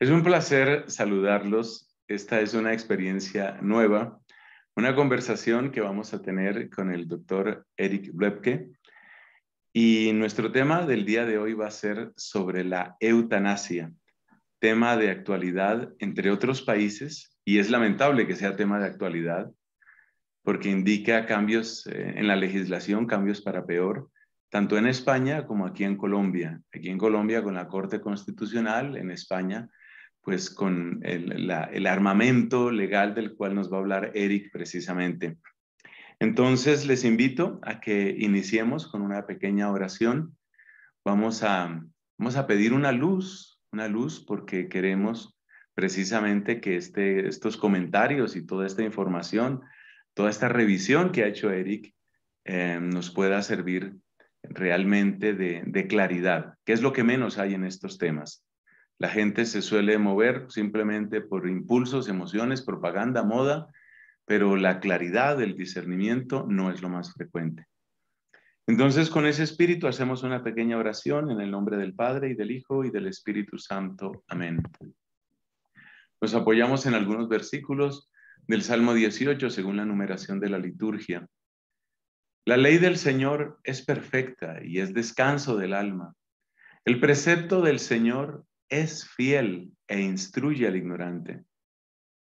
Es un placer saludarlos. Esta es una experiencia nueva, una conversación que vamos a tener con el doctor Eric Blepke. Y nuestro tema del día de hoy va a ser sobre la eutanasia, tema de actualidad entre otros países, y es lamentable que sea tema de actualidad, porque indica cambios eh, en la legislación, cambios para peor, tanto en España como aquí en Colombia. Aquí en Colombia con la Corte Constitucional, en España pues con el, armamento legal del cual nos va a hablar Eric precisamente. Entonces les invito a que iniciemos con una pequeña oración. Vamos a, pedir una luz, una luz porque queremos precisamente que este, estos comentarios y toda esta información, toda esta revisión que ha hecho Eric, eh, nos pueda servir realmente de, de claridad. ¿Qué es lo que menos hay en estos temas? La gente se suele mover simplemente por impulsos, emociones, propaganda, moda, pero la claridad, el discernimiento no es lo más frecuente. Entonces, con ese espíritu hacemos una pequeña oración en el nombre del Padre y del Hijo y del Espíritu Santo. Amén. Nos apoyamos en algunos versículos del Salmo 18 según la numeración de la liturgia. La ley del Señor es perfecta y es descanso del alma. El precepto del Señor es fiel e instruye al ignorante.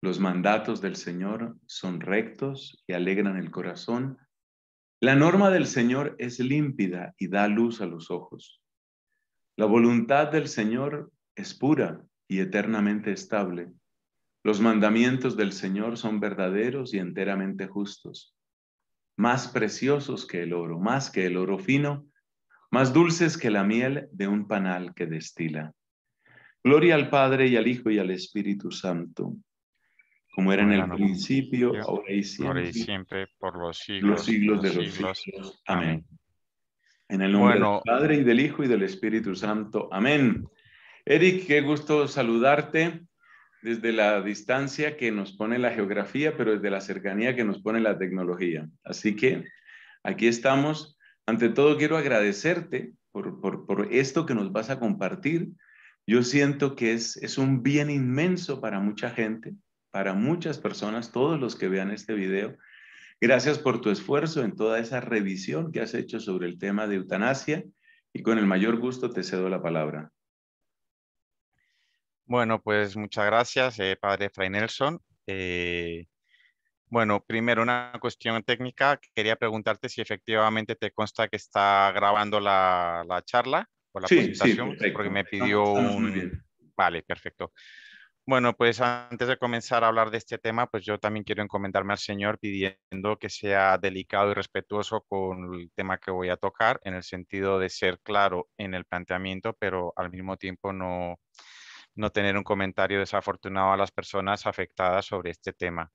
Los mandatos del Señor son rectos y alegran el corazón. La norma del Señor es límpida y da luz a los ojos. La voluntad del Señor es pura y eternamente estable. Los mandamientos del Señor son verdaderos y enteramente justos, más preciosos que el oro, más que el oro fino, más dulces que la miel de un panal que destila. Gloria al Padre y al Hijo y al Espíritu Santo, como era en el principio, ahora y siempre, por los siglos, de los siglos. Amén. En el nombre del Padre y del Hijo y del Espíritu Santo. Amén. Eric, qué gusto saludarte desde la distancia que nos pone la geografía, pero desde la cercanía que nos pone la tecnología. Así que aquí estamos. Ante todo, quiero agradecerte por esto que nos vas a compartir yo siento que es, un bien inmenso para mucha gente, para muchas personas, todos los que vean este video. Gracias por tu esfuerzo en toda esa revisión que has hecho sobre el tema de eutanasia y con el mayor gusto te cedo la palabra. Bueno, pues muchas gracias, eh, padre Fray Nelson. Eh, bueno, primero una cuestión técnica. Quería preguntarte si efectivamente te consta que está grabando la charla la sí, presentación, sí, pues, porque me pidió un... Vale, perfecto. Bueno, pues antes de comenzar a hablar de este tema, pues yo también quiero encomendarme al Señor pidiendo que sea delicado y respetuoso con el tema que voy a tocar, en el sentido de ser claro en el planteamiento, pero al mismo tiempo no, no tener un comentario desafortunado a las personas afectadas sobre este tema.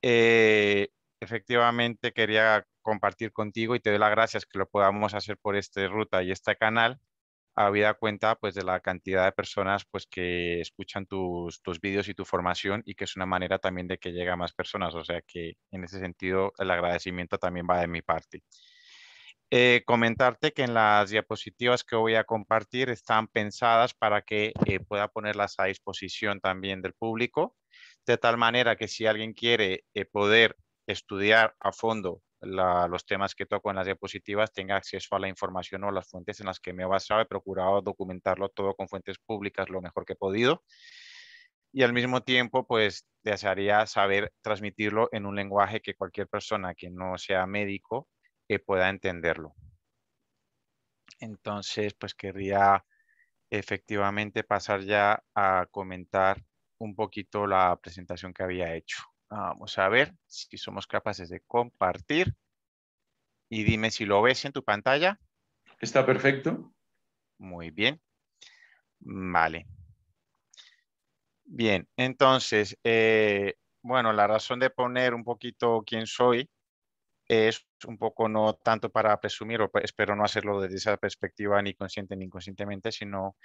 Eh, efectivamente quería compartir contigo y te doy las gracias que lo podamos hacer por esta ruta y este canal, habida cuenta pues de la cantidad de personas pues que escuchan tus, vídeos y tu formación y que es una manera también de que llegue a más personas. O sea que en ese sentido el agradecimiento también va de mi parte. Eh, comentarte que en las diapositivas que voy a compartir están pensadas para que eh, pueda ponerlas a disposición también del público, de tal manera que si alguien quiere eh, poder estudiar a fondo los temas que toco en las diapositivas, tenga acceso a la información o las fuentes en las que me he basado. He procurado documentarlo todo con fuentes públicas lo mejor que he podido. Y al mismo tiempo, pues, desearía saber transmitirlo en un lenguaje que cualquier persona que no sea médico eh, pueda entenderlo. Entonces, pues, querría efectivamente pasar ya a comentar un poquito la presentación que había hecho. Vamos a ver si somos capaces de compartir. Y dime si lo ves en tu pantalla. Está perfecto. Muy bien. Vale. Bien, entonces, eh, bueno, la razón de poner un poquito quién soy es un poco no tanto para presumir, o pues, espero no hacerlo desde esa perspectiva ni consciente ni inconscientemente, sino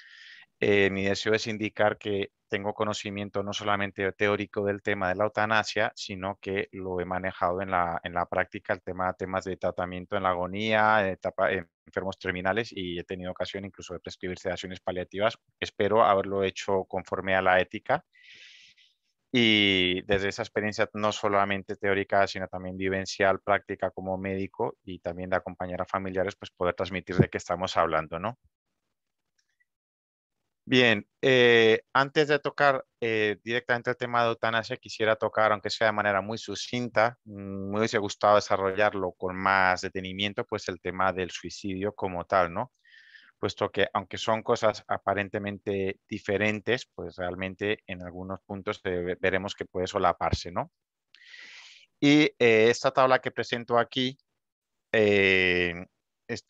eh, mi deseo es indicar que tengo conocimiento no solamente teórico del tema de la eutanasia, sino que lo he manejado en la, práctica, el tema temas de tratamiento en la agonía, enfermos terminales y he tenido ocasión incluso de prescribir sedaciones paliativas. Espero haberlo hecho conforme a la ética. Y desde esa experiencia no solamente teórica, sino también vivencial, práctica como médico y también de acompañar a familiares, pues poder transmitir de qué estamos hablando, ¿no? Bien, eh, antes de tocar eh, directamente el tema de eutanasia, quisiera tocar, aunque sea de manera muy sucinta, mm, me hubiese gustado desarrollarlo con más detenimiento, pues el tema del suicidio como tal, ¿no? Puesto que aunque son cosas aparentemente diferentes, pues realmente en algunos puntos veremos que puede solaparse, ¿no? Y eh, esta tabla que presento aquí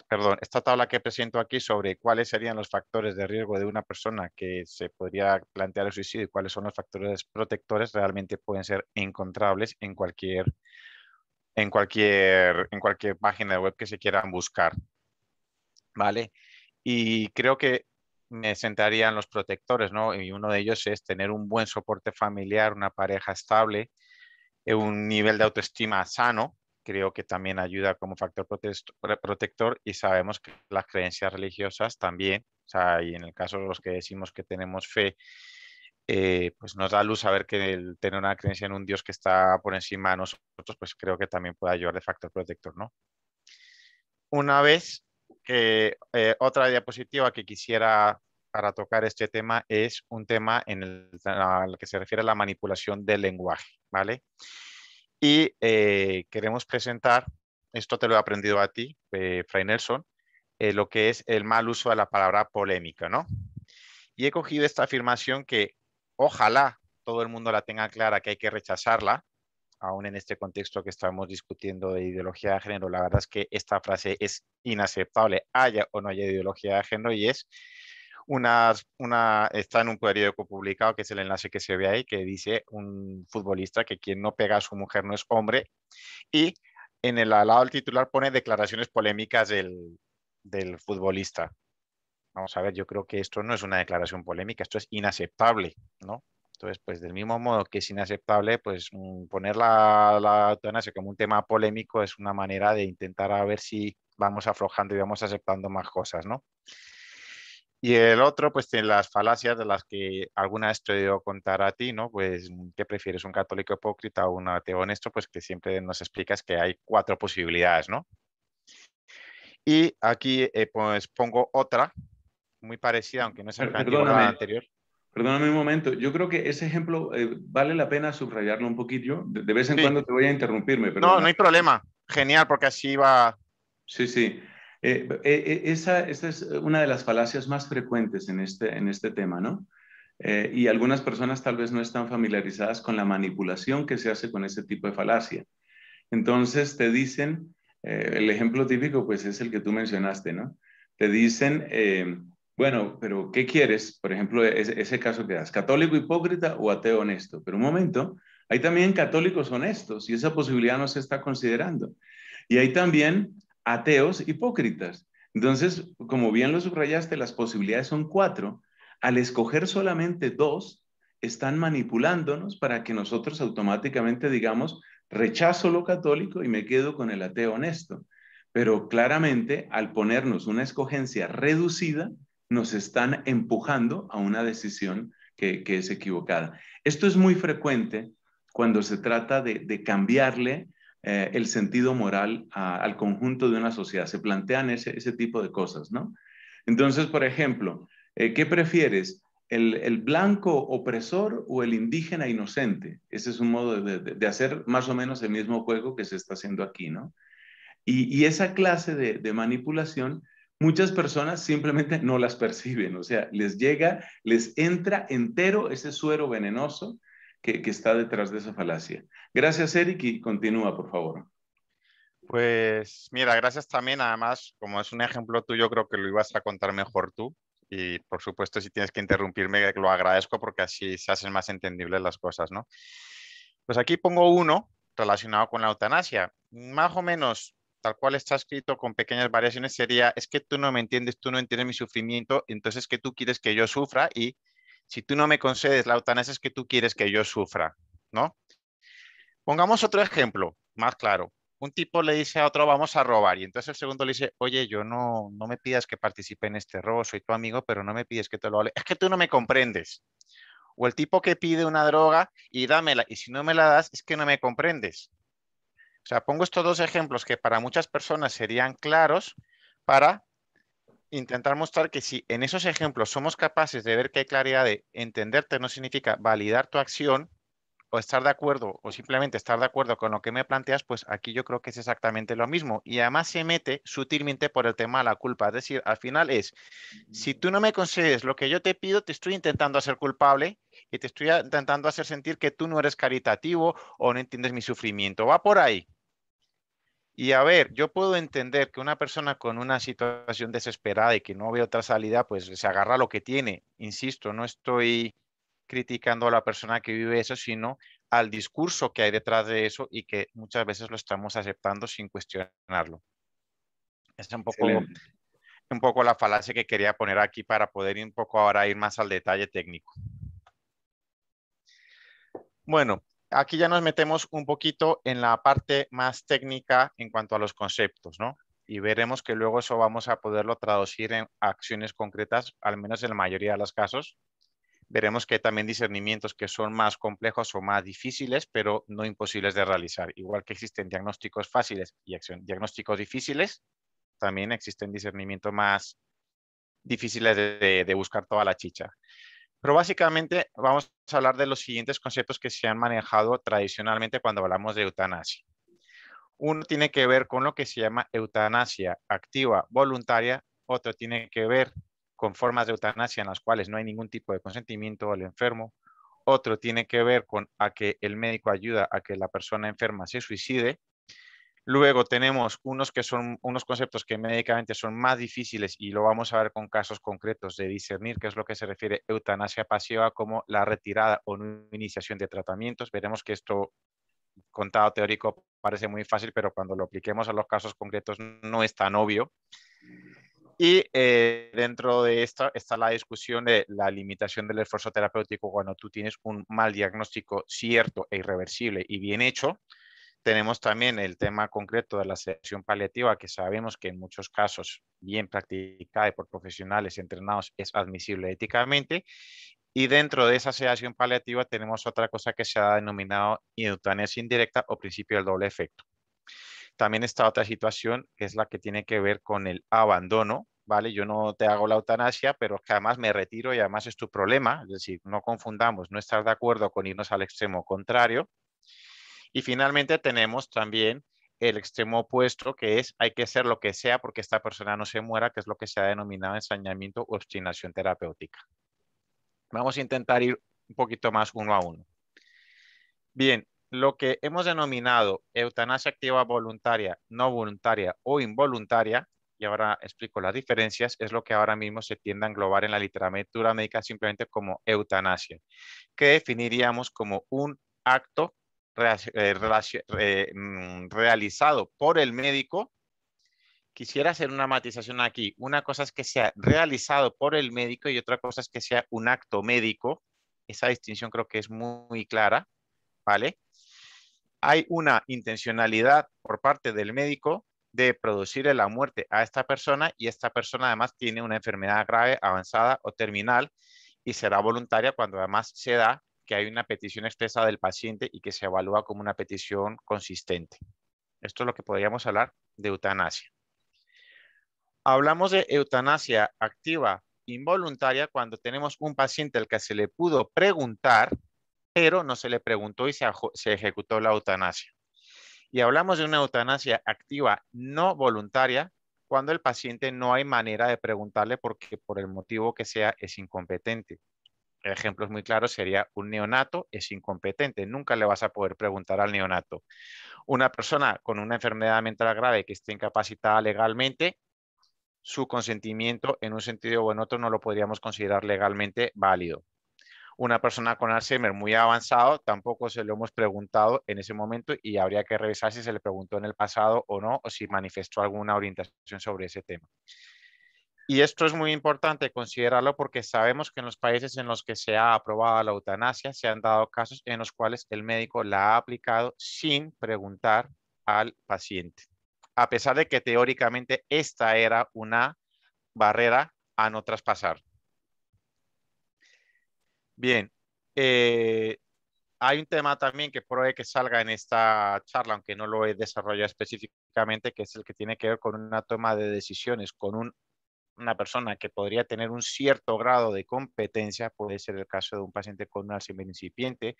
perdón, esta tabla que presento aquí sobre cuáles serían los factores de riesgo de una persona que se podría plantear el suicidio y cuáles son los factores protectores, realmente pueden ser encontrables en cualquier, en cualquier, en cualquier página web que se quieran buscar. ¿Vale? Y creo que me sentarían los protectores, ¿no? Y uno de ellos es tener un buen soporte familiar, una pareja estable, eh, un nivel de autoestima sano, creo que también ayuda como factor protector y sabemos que las creencias religiosas también, o sea, y en el caso de los que decimos que tenemos fe, eh, pues nos da luz saber que tener una creencia en un Dios que está por encima de nosotros, pues creo que también puede ayudar de factor protector, ¿no? Una vez que eh, otra diapositiva que quisiera para tocar este tema es un tema en el, en el que se refiere a la manipulación del lenguaje, ¿vale? Y eh, queremos presentar, esto te lo he aprendido a ti, eh, Fray Nelson, eh, lo que es el mal uso de la palabra polémica, ¿no? Y he cogido esta afirmación que ojalá todo el mundo la tenga clara, que hay que rechazarla, aún en este contexto que estamos discutiendo de ideología de género, la verdad es que esta frase es inaceptable, haya o no haya ideología de género, y es una, está en un periódico publicado, que es el enlace que se ve ahí, que dice un futbolista que quien no pega a su mujer no es hombre. Y en el al lado del titular pone declaraciones polémicas del, futbolista. Vamos a ver, yo creo que esto no es una declaración polémica, esto es inaceptable, ¿no? Entonces, pues del mismo modo que es inaceptable, pues mm, poner la, la como un tema polémico es una manera de intentar a ver si vamos aflojando y vamos aceptando más cosas, ¿no? Y el otro, pues tiene las falacias de las que alguna vez te he contar a ti, ¿no? Pues, mm, ¿qué prefieres, un católico hipócrita o un ateo honesto? Pues que siempre nos explicas que hay cuatro posibilidades, ¿no? Y aquí, eh, pues pongo otra, muy parecida, aunque no es el la anterior. Perdóname un momento, yo creo que ese ejemplo eh, vale la pena subrayarlo un poquito. De, de vez en cuando te voy a interrumpirme. Perdona. No, no hay problema. Genial, porque así va. Sí, sí. Eh, e, e, esa, es una de las falacias más frecuentes en este, en este tema, ¿no? Eh, y algunas personas tal vez no están familiarizadas con la manipulación que se hace con ese tipo de falacia. Entonces te dicen, eh, el ejemplo típico pues es el que tú mencionaste, ¿no? Te dicen, bueno, pero ¿qué quieres? Por ejemplo, e, ese caso que das, católico hipócrita o ateo honesto. Pero un momento, hay también católicos honestos y esa posibilidad no se está considerando. Y hay también ateos hipócritas. Entonces, como bien lo subrayaste, las posibilidades son cuatro. Al escoger solamente dos, están manipulándonos para que nosotros automáticamente digamos, rechazo lo católico y me quedo con el ateo honesto. Pero claramente, al ponernos una escogencia reducida, nos están empujando a una decisión que, es equivocada. Esto es muy frecuente cuando se trata de cambiarle eh, el sentido moral al conjunto de una sociedad. Se plantean ese, tipo de cosas, ¿no? Entonces, por ejemplo, eh, ¿qué prefieres? El, blanco opresor o el indígena inocente? Ese es un modo de, hacer más o menos el mismo juego que se está haciendo aquí, ¿no? Y, esa clase de, de manipulación muchas personas simplemente no las perciben, o sea, les llega, les entra entero ese suero venenoso que, está detrás de esa falacia. Gracias, Eric, y continúa, por favor. Pues mira, gracias también, además, como es un ejemplo tuyo, creo que lo ibas a contar mejor tú. Y por supuesto, si tienes que interrumpirme, lo agradezco porque así se hacen más entendibles las cosas, ¿no? Pues aquí pongo uno relacionado con la eutanasia. Más o menos, tal cual está escrito con pequeñas variaciones, sería, es que tú no me entiendes, tú no entiendes mi sufrimiento, entonces que tú quieres que yo sufra y si tú no me concedes la eutanasia es que tú quieres que yo sufra, ¿no? Pongamos otro ejemplo, más claro. Un tipo le dice a otro, vamos a robar, y entonces el segundo le dice, oye, yo no, no me pidas que participe en este robo, soy tu amigo, pero no me pides que te lo hable. Es que tú no me comprendes. O el tipo que pide una droga y dámela, y si no me la das es que no me comprendes. O sea, pongo estos dos ejemplos que para muchas personas serían claros para intentar mostrar que si en esos ejemplos somos capaces de ver que hay claridad de entenderte, no significa validar tu acción o estar de acuerdo o simplemente estar de acuerdo con lo que me planteas, pues aquí yo creo que es exactamente lo mismo. Y además se mete sutilmente por el tema de la culpa. Es decir, al final es, si tú no me concedes lo que yo te pido, te estoy intentando hacer culpable y te estoy intentando hacer sentir que tú no eres caritativo o no entiendes mi sufrimiento. Va por ahí. Y a ver, yo puedo entender que una persona con una situación desesperada y que no ve otra salida, pues se agarra lo que tiene. Insisto, no estoy criticando a la persona que vive eso, sino al discurso que hay detrás de eso y que muchas veces lo estamos aceptando sin cuestionarlo. Es un poco, un poco la falacia que quería poner aquí para poder un poco ahora ir más al detalle técnico. Bueno, aquí ya nos metemos un poquito en la parte más técnica en cuanto a los conceptos, ¿no? Y veremos que luego eso vamos a poderlo traducir en acciones concretas, al menos en la mayoría de los casos. Veremos que hay también discernimientos que son más complejos o más difíciles, pero no imposibles de realizar. Igual que existen diagnósticos fáciles y diagnósticos difíciles, también existen discernimientos más difíciles de buscar toda la chicha. Pero básicamente vamos a hablar de los siguientes conceptos que se han manejado tradicionalmente cuando hablamos de eutanasia. Uno tiene que ver con lo que se llama eutanasia activa voluntaria, otro tiene que ver con formas de eutanasia en las cuales no hay ningún tipo de consentimiento del enfermo, otro tiene que ver con a que el médico ayuda a que la persona enferma se suicide, Luego tenemos unos que son unos conceptos que médicamente son más difíciles y lo vamos a ver con casos concretos de discernir que es lo que se refiere eutanasia pasiva como la retirada o no iniciación de tratamientos. Veremos que esto contado teórico parece muy fácil, pero cuando lo apliquemos a los casos concretos no es tan obvio. Y eh, dentro de esto está la discusión de la limitación del esfuerzo terapéutico cuando tú tienes un mal diagnóstico cierto e irreversible y bien hecho, tenemos también el tema concreto de la sedación paliativa, que sabemos que en muchos casos, bien practicada y por profesionales entrenados, es admisible éticamente. Y dentro de esa sedación paliativa tenemos otra cosa que se ha denominado eutanasia indirecta o principio del doble efecto. También está otra situación que es la que tiene que ver con el abandono, ¿vale? Yo no te hago la eutanasia, pero que además me retiro y además es tu problema, es decir, no confundamos no estar de acuerdo con irnos al extremo contrario, y finalmente tenemos también el extremo opuesto, que es hay que hacer lo que sea porque esta persona no se muera, que es lo que se ha denominado ensañamiento o obstinación terapéutica. Vamos a intentar ir un poquito más uno a uno. Bien, lo que hemos denominado eutanasia activa voluntaria, no voluntaria o involuntaria, y ahora explico las diferencias, es lo que ahora mismo se tiende a englobar en la literatura médica simplemente como eutanasia, que definiríamos como un acto eh, mm, realizado por el médico, quisiera hacer una matización aquí. Una cosa es que sea realizado por el médico y otra cosa es que sea un acto médico. Esa distinción creo que es muy clara, ¿vale? Hay una intencionalidad por parte del médico de producir la muerte a esta persona y esta persona además tiene una enfermedad grave, avanzada o terminal y será voluntaria cuando además se da que hay una petición expresa del paciente y que se evalúa como una petición consistente. Esto es lo que podríamos hablar de eutanasia. Hablamos de eutanasia activa involuntaria cuando tenemos un paciente al que se le pudo preguntar, pero no se le preguntó y se, se ejecutó la eutanasia. Y hablamos de una eutanasia activa no voluntaria cuando el paciente no hay manera de preguntarle porque por el motivo que sea es incompetente ejemplos muy claros sería un neonato es incompetente, nunca le vas a poder preguntar al neonato. Una persona con una enfermedad mental grave que esté incapacitada legalmente, su consentimiento en un sentido o en otro no lo podríamos considerar legalmente válido. Una persona con Alzheimer muy avanzado tampoco se lo hemos preguntado en ese momento y habría que revisar si se le preguntó en el pasado o no o si manifestó alguna orientación sobre ese tema. Y esto es muy importante considerarlo porque sabemos que en los países en los que se ha aprobado la eutanasia se han dado casos en los cuales el médico la ha aplicado sin preguntar al paciente, a pesar de que teóricamente esta era una barrera a no traspasar. Bien, eh, hay un tema también que puede que salga en esta charla, aunque no lo he desarrollado específicamente, que es el que tiene que ver con una toma de decisiones, con un una persona que podría tener un cierto grado de competencia, puede ser el caso de un paciente con un Alzheimer incipiente,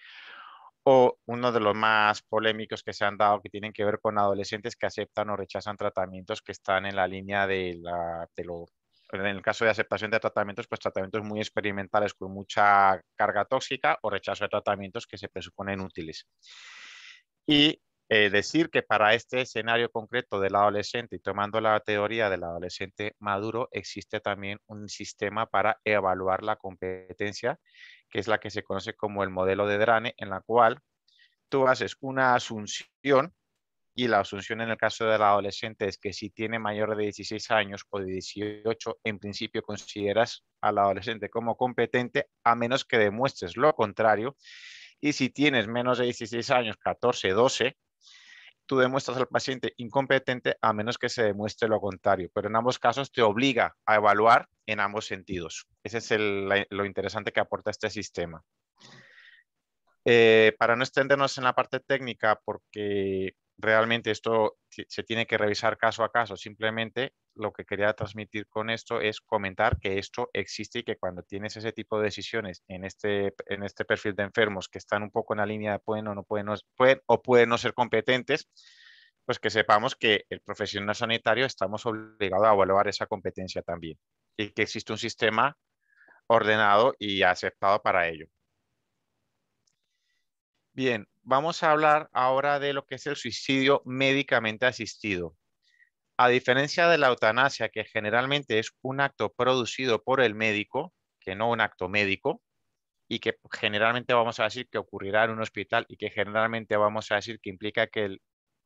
o uno de los más polémicos que se han dado que tienen que ver con adolescentes que aceptan o rechazan tratamientos que están en la línea de, la, de en el caso de aceptación de tratamientos, pues tratamientos muy experimentales con mucha carga tóxica o rechazo de tratamientos que se presuponen útiles. Y eh, decir que para este escenario concreto del adolescente y tomando la teoría del adolescente maduro, existe también un sistema para evaluar la competencia, que es la que se conoce como el modelo de Drane, en la cual tú haces una asunción y la asunción en el caso del adolescente es que si tiene mayor de 16 años o de 18, en principio consideras al adolescente como competente a menos que demuestres lo contrario. Y si tienes menos de 16 años, 14, 12, tú demuestras al paciente incompetente a menos que se demuestre lo contrario, pero en ambos casos te obliga a evaluar en ambos sentidos. Ese es lo interesante que aporta este sistema. Eh, para no extendernos en la parte técnica, porque realmente esto se tiene que revisar caso a caso. Simplemente lo que quería transmitir con esto es comentar que esto existe y que cuando tienes ese tipo de decisiones en este, en este perfil de enfermos que están un poco en la línea de pueden o no pueden, no, pueden o pueden no ser competentes, pues que sepamos que el profesional sanitario estamos obligados a evaluar esa competencia también y que existe un sistema ordenado y aceptado para ello. Bien, vamos a hablar ahora de lo que es el suicidio médicamente asistido. A diferencia de la eutanasia, que generalmente es un acto producido por el médico, que no un acto médico, y que generalmente vamos a decir que ocurrirá en un hospital y que generalmente vamos a decir que implica que el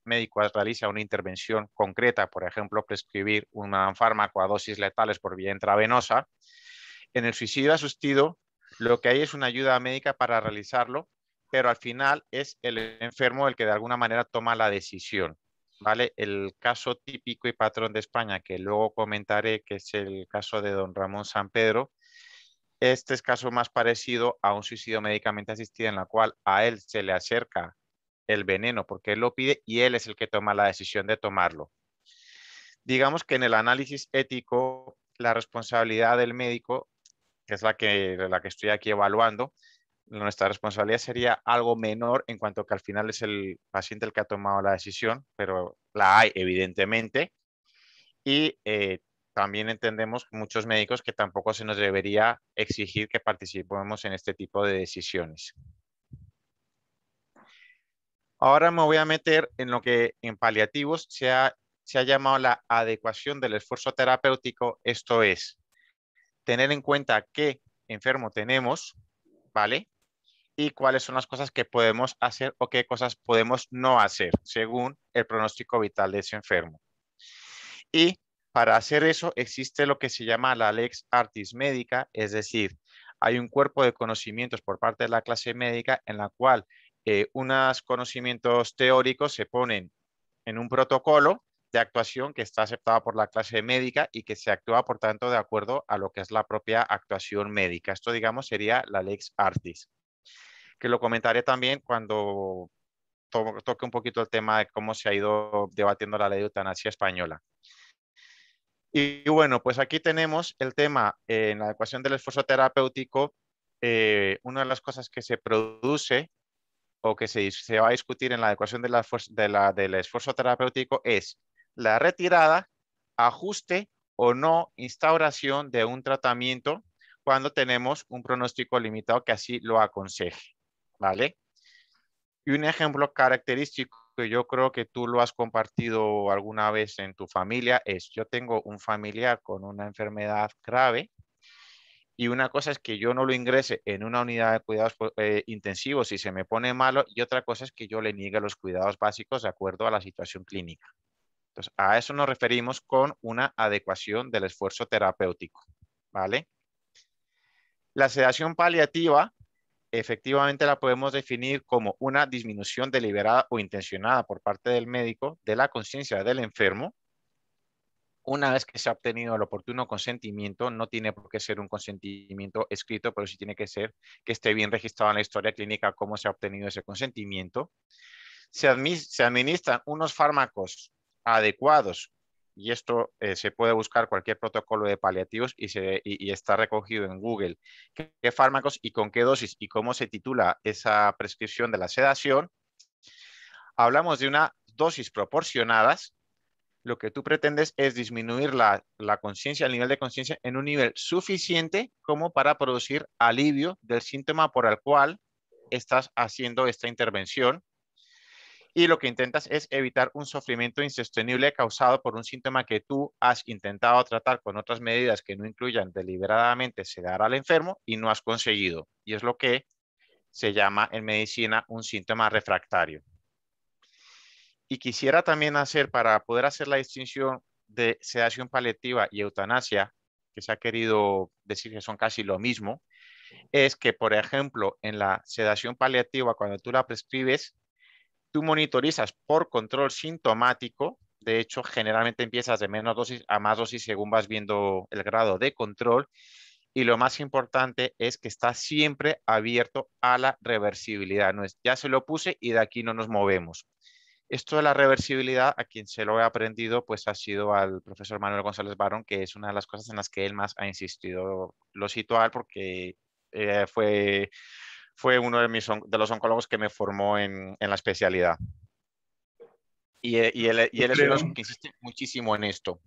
médico realiza una intervención concreta, por ejemplo, prescribir un fármaco a dosis letales por vía intravenosa, en el suicidio asistido lo que hay es una ayuda médica para realizarlo pero al final es el enfermo el que de alguna manera toma la decisión. ¿Vale? El caso típico y patrón de España, que luego comentaré, que es el caso de don Ramón San Pedro, este es caso más parecido a un suicidio médicamente asistido en la cual a él se le acerca el veneno porque él lo pide y él es el que toma la decisión de tomarlo. Digamos que en el análisis ético, la responsabilidad del médico, que es la que, la que estoy aquí evaluando, nuestra responsabilidad sería algo menor en cuanto que al final es el paciente el que ha tomado la decisión, pero la hay evidentemente. Y eh, también entendemos muchos médicos que tampoco se nos debería exigir que participemos en este tipo de decisiones. Ahora me voy a meter en lo que en paliativos se ha, se ha llamado la adecuación del esfuerzo terapéutico, esto es, tener en cuenta qué enfermo tenemos, ¿vale? y cuáles son las cosas que podemos hacer o qué cosas podemos no hacer según el pronóstico vital de ese enfermo. Y para hacer eso existe lo que se llama la lex artis médica, es decir, hay un cuerpo de conocimientos por parte de la clase médica en la cual eh, unos conocimientos teóricos se ponen en un protocolo de actuación que está aceptado por la clase médica y que se actúa, por tanto, de acuerdo a lo que es la propia actuación médica. Esto, digamos, sería la lex artis que lo comentaré también cuando toque un poquito el tema de cómo se ha ido debatiendo la ley de eutanasia española. Y, bueno, pues aquí tenemos el tema eh, en la ecuación del esfuerzo terapéutico. Eh, una de las cosas que se produce o que se, va a discutir en la ecuación de del esfuerzo terapéutico es la retirada, ajuste o no instauración de un tratamiento cuando tenemos un pronóstico limitado que así lo aconseje, ¿vale? Y un ejemplo característico que yo creo que tú lo has compartido alguna vez en tu familia es, yo tengo un familiar con una enfermedad grave y una cosa es que yo no lo ingrese en una unidad de cuidados eh, intensivos si se me pone malo y otra cosa es que yo le niegue los cuidados básicos de acuerdo a la situación clínica. Entonces, a eso nos referimos con una adecuación del esfuerzo terapéutico, ¿vale? La sedación paliativa efectivamente la podemos definir como una disminución deliberada o intencionada por parte del médico de la conciencia del enfermo. Una vez que se ha obtenido el oportuno consentimiento, no tiene por qué ser un consentimiento escrito, pero sí tiene que ser que esté bien registrado en la historia clínica cómo se ha obtenido ese consentimiento. Se, se administran unos fármacos adecuados y esto eh, se puede buscar cualquier protocolo de paliativos y, está recogido en Google, ¿Qué, fármacos y con qué dosis y cómo se titula esa prescripción de la sedación. Hablamos de una dosis proporcionadas. Lo que tú pretendes es disminuir la, la conciencia, el nivel de conciencia en un nivel suficiente como para producir alivio del síntoma por el cual estás haciendo esta intervención y lo que intentas es evitar un sufrimiento insostenible causado por un síntoma que tú has intentado tratar con otras medidas que no incluyan deliberadamente sedar al enfermo y no has conseguido. Y es lo que se llama en medicina un síntoma refractario. Y quisiera también hacer, para poder hacer la distinción de sedación paliativa y eutanasia, que se ha querido decir que son casi lo mismo, es que, por ejemplo, en la sedación paliativa, cuando tú la prescribes, tú monitorizas por control sintomático. De hecho, generalmente empiezas de menos dosis a más dosis según vas viendo el grado de control. Y lo más importante es que está siempre abierto a la reversibilidad. No es, ya se lo puse y de aquí no nos movemos. Esto de la reversibilidad, a quien se lo he aprendido, pues ha sido al profesor Manuel González Barón, que es una de las cosas en las que él más ha insistido. Lo cito porque eh, fue fue uno de, mis, de los oncólogos que me formó en, la especialidad. Y, eh, él, es uno que insiste muchísimo en esto.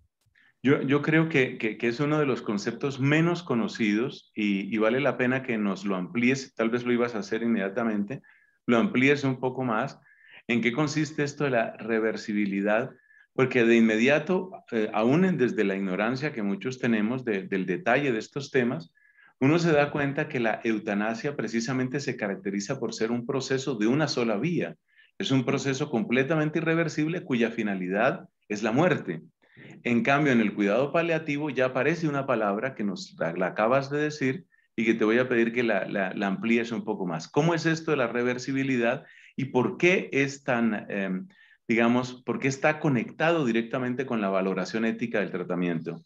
Yo, creo que, es uno de los conceptos menos conocidos y, vale la pena que nos lo amplíes, tal vez lo ibas a hacer inmediatamente, lo amplíes un poco más. ¿En qué consiste esto de la reversibilidad? Porque de inmediato, eh, aún desde la ignorancia que muchos tenemos del detalle de estos temas, uno se da cuenta que la eutanasia precisamente se caracteriza por ser un proceso de una sola vía. Es un proceso completamente irreversible cuya finalidad es la muerte. En cambio, en el cuidado paliativo ya aparece una palabra que nos la, acabas de decir y que te voy a pedir que la, amplíes un poco más. ¿Cómo es esto de la reversibilidad y por qué es tan, em, digamos, por qué está conectado directamente con la valoración ética del tratamiento?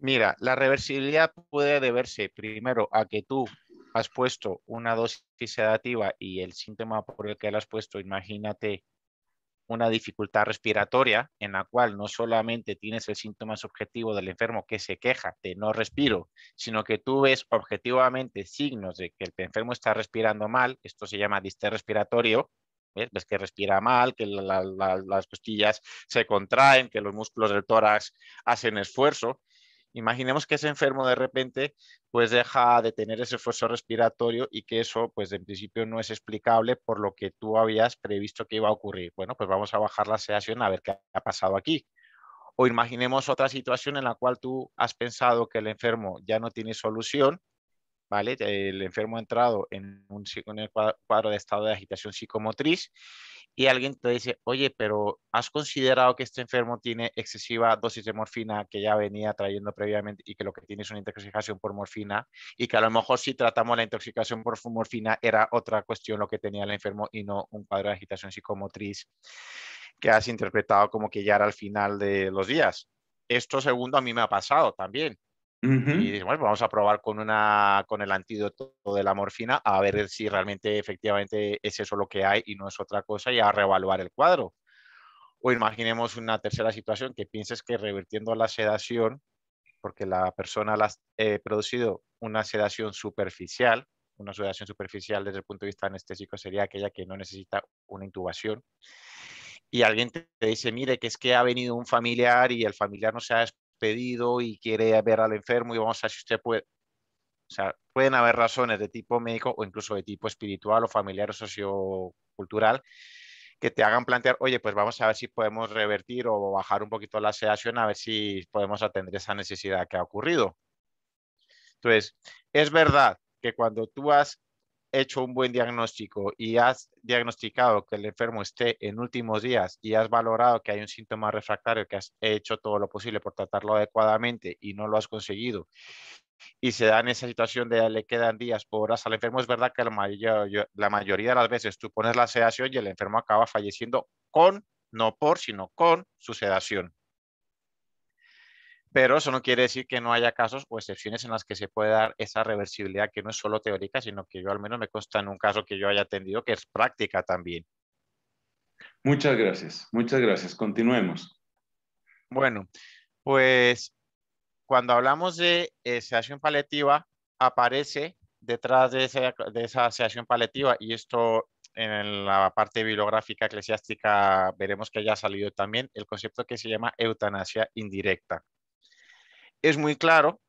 Mira, la reversibilidad puede deberse primero a que tú has puesto una dosis sedativa y el síntoma por el que la has puesto, imagínate una dificultad respiratoria en la cual no solamente tienes el síntoma subjetivo del enfermo que se queja de no respiro, sino que tú ves objetivamente signos de que el enfermo está respirando mal, esto se llama diste respiratorio, ¿eh? ¿ves? que respira mal, que las costillas se contraen, que los músculos del tórax hacen esfuerzo, Imaginemos que ese enfermo de repente pues deja de tener ese esfuerzo respiratorio y que eso pues en principio no es explicable por lo que tú habías previsto que iba a ocurrir. Bueno, pues vamos a bajar la sedación a ver qué ha pasado aquí. O imaginemos otra situación en la cual tú has pensado que el enfermo ya no tiene solución, ¿vale? El enfermo ha entrado en un, cuadro de estado de agitación psicomotriz y alguien te dice, oye, pero ¿has considerado que este enfermo tiene excesiva dosis de morfina que ya venía trayendo previamente y que lo que tiene es una intoxicación por morfina y que a lo mejor si tratamos la intoxicación por morfina era otra cuestión lo que tenía el enfermo y no un cuadro de agitación psicomotriz que has interpretado como que ya era al final de los días? Esto segundo a mí me ha pasado también. Y bueno, vamos a probar con, una, con el antídoto de la morfina a ver si realmente efectivamente es eso lo que hay y no es otra cosa y a reevaluar el cuadro. O imaginemos una tercera situación que pienses que revirtiendo la sedación, porque la persona ha eh, producido una sedación superficial, una sedación superficial desde el punto de vista anestésico sería aquella que no necesita una intubación. Y alguien te dice, mire, que es que ha venido un familiar y el familiar no se ha pedido y quiere ver al enfermo y vamos a ver si usted puede. O sea, pueden haber razones de tipo médico o incluso de tipo espiritual o familiar o sociocultural que te hagan plantear, oye, pues vamos a ver si podemos revertir o bajar un poquito la sedación, a ver si podemos atender esa necesidad que ha ocurrido. Entonces, es verdad que cuando tú has hecho un buen diagnóstico y has diagnosticado que el enfermo esté en últimos días y has valorado que hay un síntoma refractario, que has hecho todo lo posible por tratarlo adecuadamente y no lo has conseguido, y se da en esa situación de le quedan días por horas al enfermo, es verdad que la la mayoría de las veces tú pones la sedación y el enfermo acaba falleciendo con, no por, sino con su sedación pero eso no quiere decir que no haya casos o excepciones en las que se puede dar esa reversibilidad que no es solo teórica, sino que yo al menos me consta en un caso que yo haya atendido que es práctica también. Muchas gracias, muchas gracias. Continuemos. Bueno, pues cuando hablamos de eh, sedación paliativa, aparece detrás de esa, de esa paliativa, y esto en la parte bibliográfica eclesiástica veremos que haya salido también el concepto que se llama eutanasia indirecta es muy claro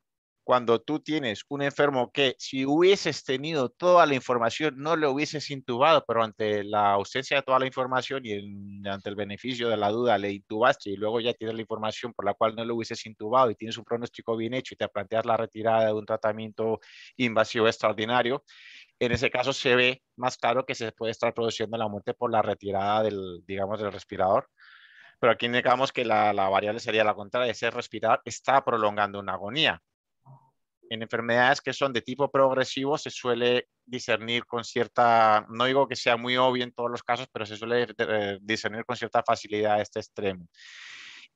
cuando tú tienes un enfermo que si hubieses tenido toda la información no lo hubieses intubado, pero ante la ausencia de toda la información y ante el beneficio de la duda le intubaste y luego ya tienes la información por la cual no lo hubieses intubado y tienes un pronóstico bien hecho y te planteas la retirada de un tratamiento invasivo extraordinario, en ese caso se ve más claro que se puede estar produciendo la muerte por la retirada del, digamos, del respirador pero aquí indicamos que la, la variable sería la contraria, ser respirar está prolongando una agonía. En enfermedades que son de tipo progresivo se suele discernir con cierta, no digo que sea muy obvio en todos los casos, pero se suele eh, discernir con cierta facilidad este extremo.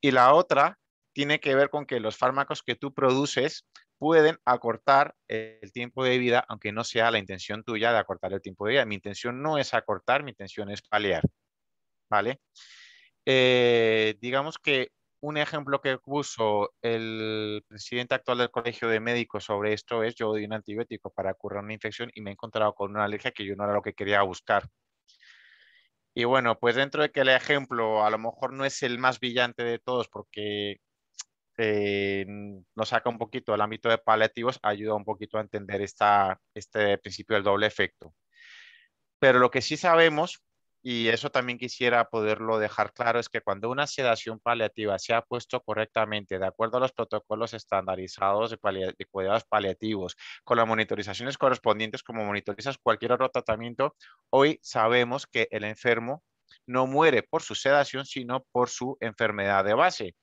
Y la otra tiene que ver con que los fármacos que tú produces pueden acortar el tiempo de vida, aunque no sea la intención tuya de acortar el tiempo de vida. Mi intención no es acortar, mi intención es paliar. ¿Vale? Eh, digamos que un ejemplo que puso el presidente actual del Colegio de Médicos sobre esto es yo di un antibiótico para curar una infección y me he encontrado con una alergia que yo no era lo que quería buscar. Y bueno, pues dentro de que el ejemplo a lo mejor no es el más brillante de todos porque eh, nos saca un poquito el ámbito de paliativos, ayuda un poquito a entender esta, este principio del doble efecto. Pero lo que sí sabemos y eso también quisiera poderlo dejar claro, es que cuando una sedación paliativa se ha puesto correctamente, de acuerdo a los protocolos estandarizados de, cuidados paliativos, con las monitorizaciones correspondientes, como monitorizas cualquier otro tratamiento, hoy sabemos que el enfermo no muere por su sedación, sino por su enfermedad de base.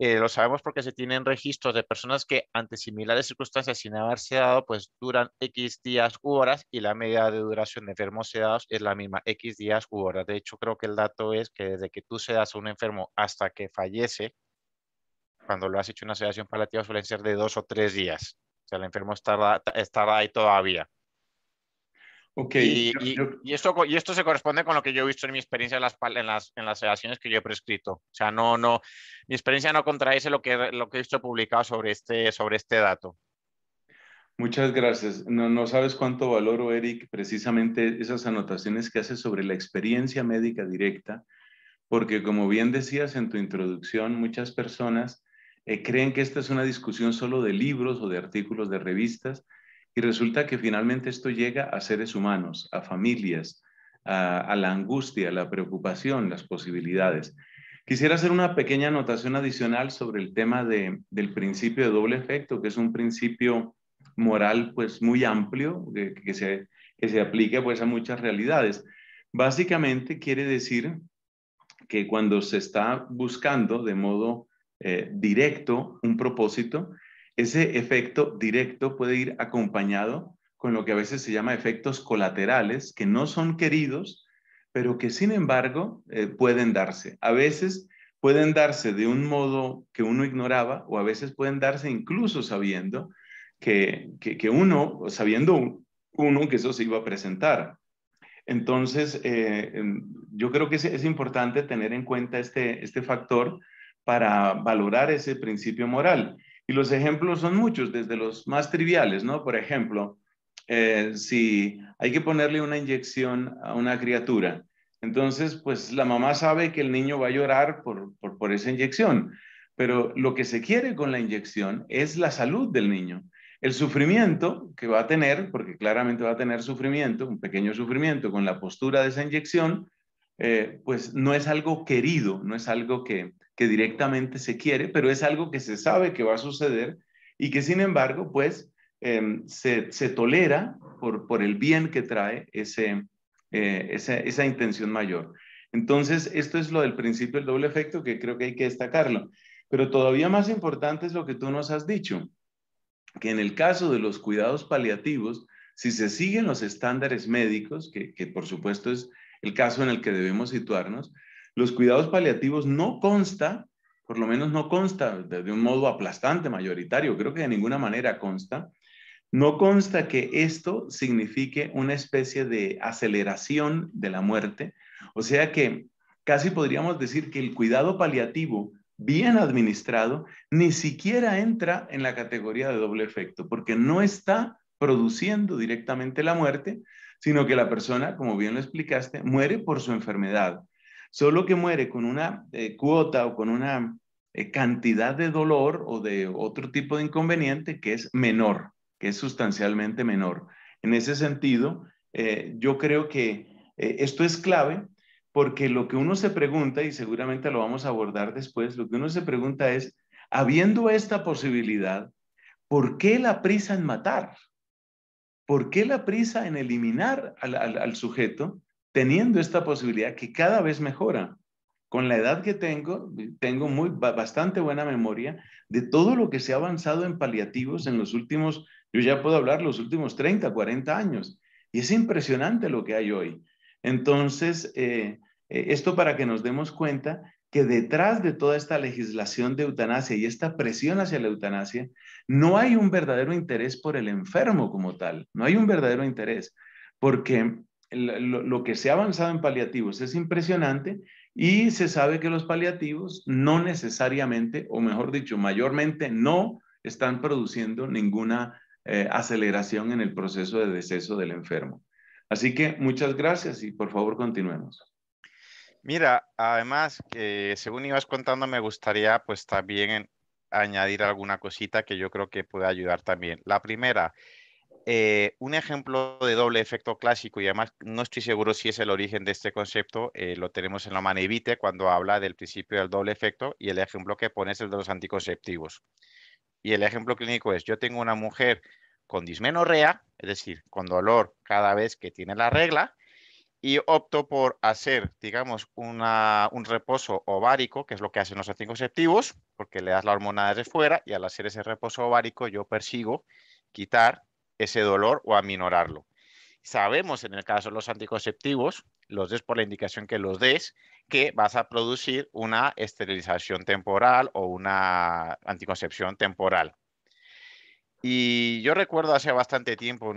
Eh, lo sabemos porque se tienen registros de personas que ante similares circunstancias sin haberse dado, pues duran X días u horas y la media de duración de enfermos sedados es la misma, X días u horas. De hecho, creo que el dato es que desde que tú sedas a un enfermo hasta que fallece, cuando lo has hecho una sedación paliativa suelen ser de dos o tres días. O sea, el enfermo está, está ahí todavía. Y, esto, se corresponde con lo que yo he visto en mi experiencia en las, en las, en las que yo he prescrito. O sea, no, no, mi experiencia no contradice lo que, lo que he visto publicado sobre este, sobre este dato. Muchas gracias. No, sabes cuánto valoro, Eric, precisamente esas anotaciones que haces sobre la experiencia médica directa, porque como bien decías en tu introducción, muchas personas eh, creen que esta es una discusión solo de libros o de artículos de revistas, y resulta que finalmente esto llega a seres humanos, a familias, a, la angustia, la preocupación, las posibilidades. Quisiera hacer una pequeña anotación adicional sobre el tema del principio de doble efecto, que es un principio moral pues muy amplio que, se, que aplica pues a muchas realidades. Básicamente quiere decir que cuando se está buscando de modo eh, directo un propósito, ese efecto directo puede ir acompañado con lo que a veces se llama efectos colaterales, que no son queridos, pero que sin embargo eh, pueden darse. A veces pueden darse de un modo que uno ignoraba o a veces pueden darse incluso sabiendo que, uno, sabiendo uno que eso se iba a presentar. Entonces, eh, em, yo creo que es, importante tener en cuenta este, este factor para valorar ese principio moral. Y los ejemplos son muchos, desde los más triviales, ¿no? Por ejemplo, eh, si hay que ponerle una inyección a una criatura, entonces, pues la mamá sabe que el niño va a llorar por, esa inyección, pero lo que se quiere con la inyección es la salud del niño. El sufrimiento que va a tener, porque claramente va a tener sufrimiento, un pequeño sufrimiento con la postura de esa inyección, eh, pues no es algo querido, no es algo que, que directamente se quiere, pero es algo que se sabe que va a suceder y que sin embargo, pues, em, se, tolera por, el bien que trae eh, esa, intención mayor. Entonces, esto es lo del principio del doble efecto que creo que hay que destacarlo. Pero todavía más importante es lo que tú nos has dicho, que en el caso de los cuidados paliativos, si se siguen los estándares médicos, que por supuesto es el caso en el que debemos situarnos, los cuidados paliativos no consta, por lo menos no consta de un modo aplastante, mayoritario, creo que de ninguna manera consta, no consta que esto signifique una especie de aceleración de la muerte. O sea que casi podríamos decir que el cuidado paliativo bien administrado ni siquiera entra en la categoría de doble efecto, porque no está produciendo directamente la muerte, sino que la persona, como bien lo explicaste, muere por su enfermedad, solo que muere con una eh, cuota o con una eh, cantidad de dolor o de otro tipo de inconveniente que es menor, que es sustancialmente menor. En ese sentido, eh, yo creo que esto es clave porque lo que uno se pregunta, y seguramente lo vamos a abordar después, lo que uno se pregunta es, habiendo esta posibilidad, ¿por qué la prisa en matar? ¿Por qué la prisa en eliminar al sujeto teniendo esta posibilidad que cada vez mejora. Con la edad que tengo, tengo muy, bastante buena memoria de todo lo que se ha avanzado en paliativos en los últimos, yo ya puedo hablar, los últimos 30, 40 años. Y es impresionante lo que hay hoy. Entonces, eh, eh, esto para que nos demos cuenta que detrás de toda esta legislación de eutanasia y esta presión hacia la eutanasia, no hay un verdadero interés por el enfermo como tal, no hay un verdadero interés, porque lo, que se ha avanzado en paliativos es impresionante y se sabe que los paliativos no necesariamente, o mejor dicho, mayormente no están produciendo ninguna eh, aceleración en el proceso de deceso del enfermo. Así que muchas gracias y por favor continuemos. Mira, además según ibas contando me gustaría pues también añadir alguna cosita que yo creo que puede ayudar también. La primera, eh, un ejemplo de doble efecto clásico, y además no estoy seguro si es el origen de este concepto, eh, lo tenemos en la Manevite cuando habla del principio del doble efecto y el ejemplo que pone es el de los anticonceptivos. Y el ejemplo clínico es, yo tengo una mujer con dismenorrea, es decir, con dolor cada vez que tiene la regla, y opto por hacer, digamos, un reposo ovárico, que es lo que hacen los anticonceptivos, porque le das la hormona desde fuera y al hacer ese reposo ovárico yo persigo quitar ese dolor o aminorarlo. Sabemos en el caso de los anticonceptivos, los des por la indicación que los des, que vas a producir una esterilización temporal o una anticoncepción temporal. Y yo recuerdo hace bastante tiempo,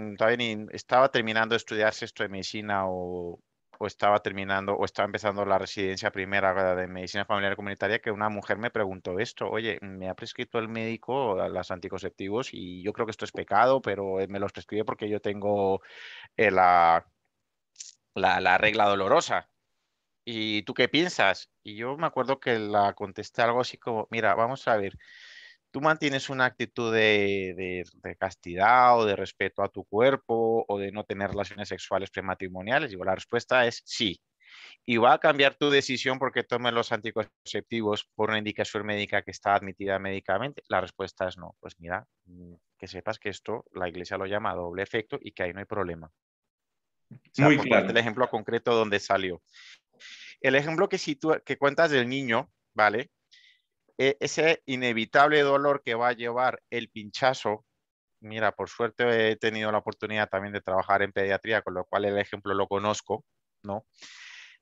estaba terminando de estudiar sexto de medicina o o estaba terminando o estaba empezando la residencia primera de medicina familiar comunitaria que una mujer me preguntó esto, oye, me ha prescrito el médico las anticonceptivos y yo creo que esto es pecado, pero eh, me los prescribe porque yo tengo eh, la, la, la regla dolorosa. ¿Y tú qué piensas? Y yo me acuerdo que la contesté algo así como, mira, vamos a ver, tú mantienes una actitud de, castidad o de respeto a tu cuerpo o de no tener relaciones sexuales prematrimoniales, digo, la respuesta es sí. Y va a cambiar tu decisión porque tomen los anticonceptivos por una indicación médica que está admitida médicamente. La respuesta es no. Pues mira, mm, que sepas que esto la iglesia lo llama doble efecto y que ahí no hay problema. Muy claro. El ejemplo concreto donde salió. El ejemplo que, que cuentas del niño, ¿vale? E-, ese inevitable dolor que va a llevar el pinchazo, mira, por suerte he tenido la oportunidad también de trabajar en pediatría, con lo cual el ejemplo lo conozco, ¿no?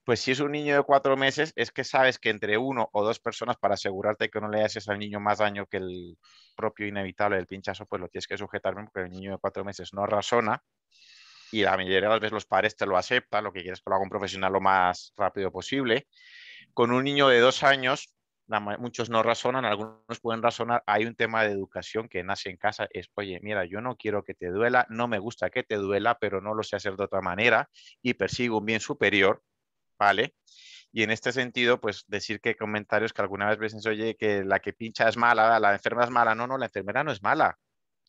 Pues si es un niño de cuatro meses, es que sabes que entre uno o dos personas, para asegurarte que no le haces al niño más daño que el propio inevitable del pinchazo, pues lo tienes que sujetar porque el niño de cuatro meses no razona y la mayoría de las veces los padres te lo aceptan, lo que quieres que lo haga un profesional lo más rápido posible. Con un niño de dos años, muchos no razonan, algunos pueden razonar, hay un tema de educación que nace en casa, es, oye, mira, yo no quiero que te duela, no me gusta que te duela, pero no lo sé hacer de otra manera y persigo un bien superior, ¿vale? Y en este sentido, pues decir que comentarios que alguna vez veces, oye, que la que pincha es mala, la enferma es mala, no, no, la enfermera no es mala.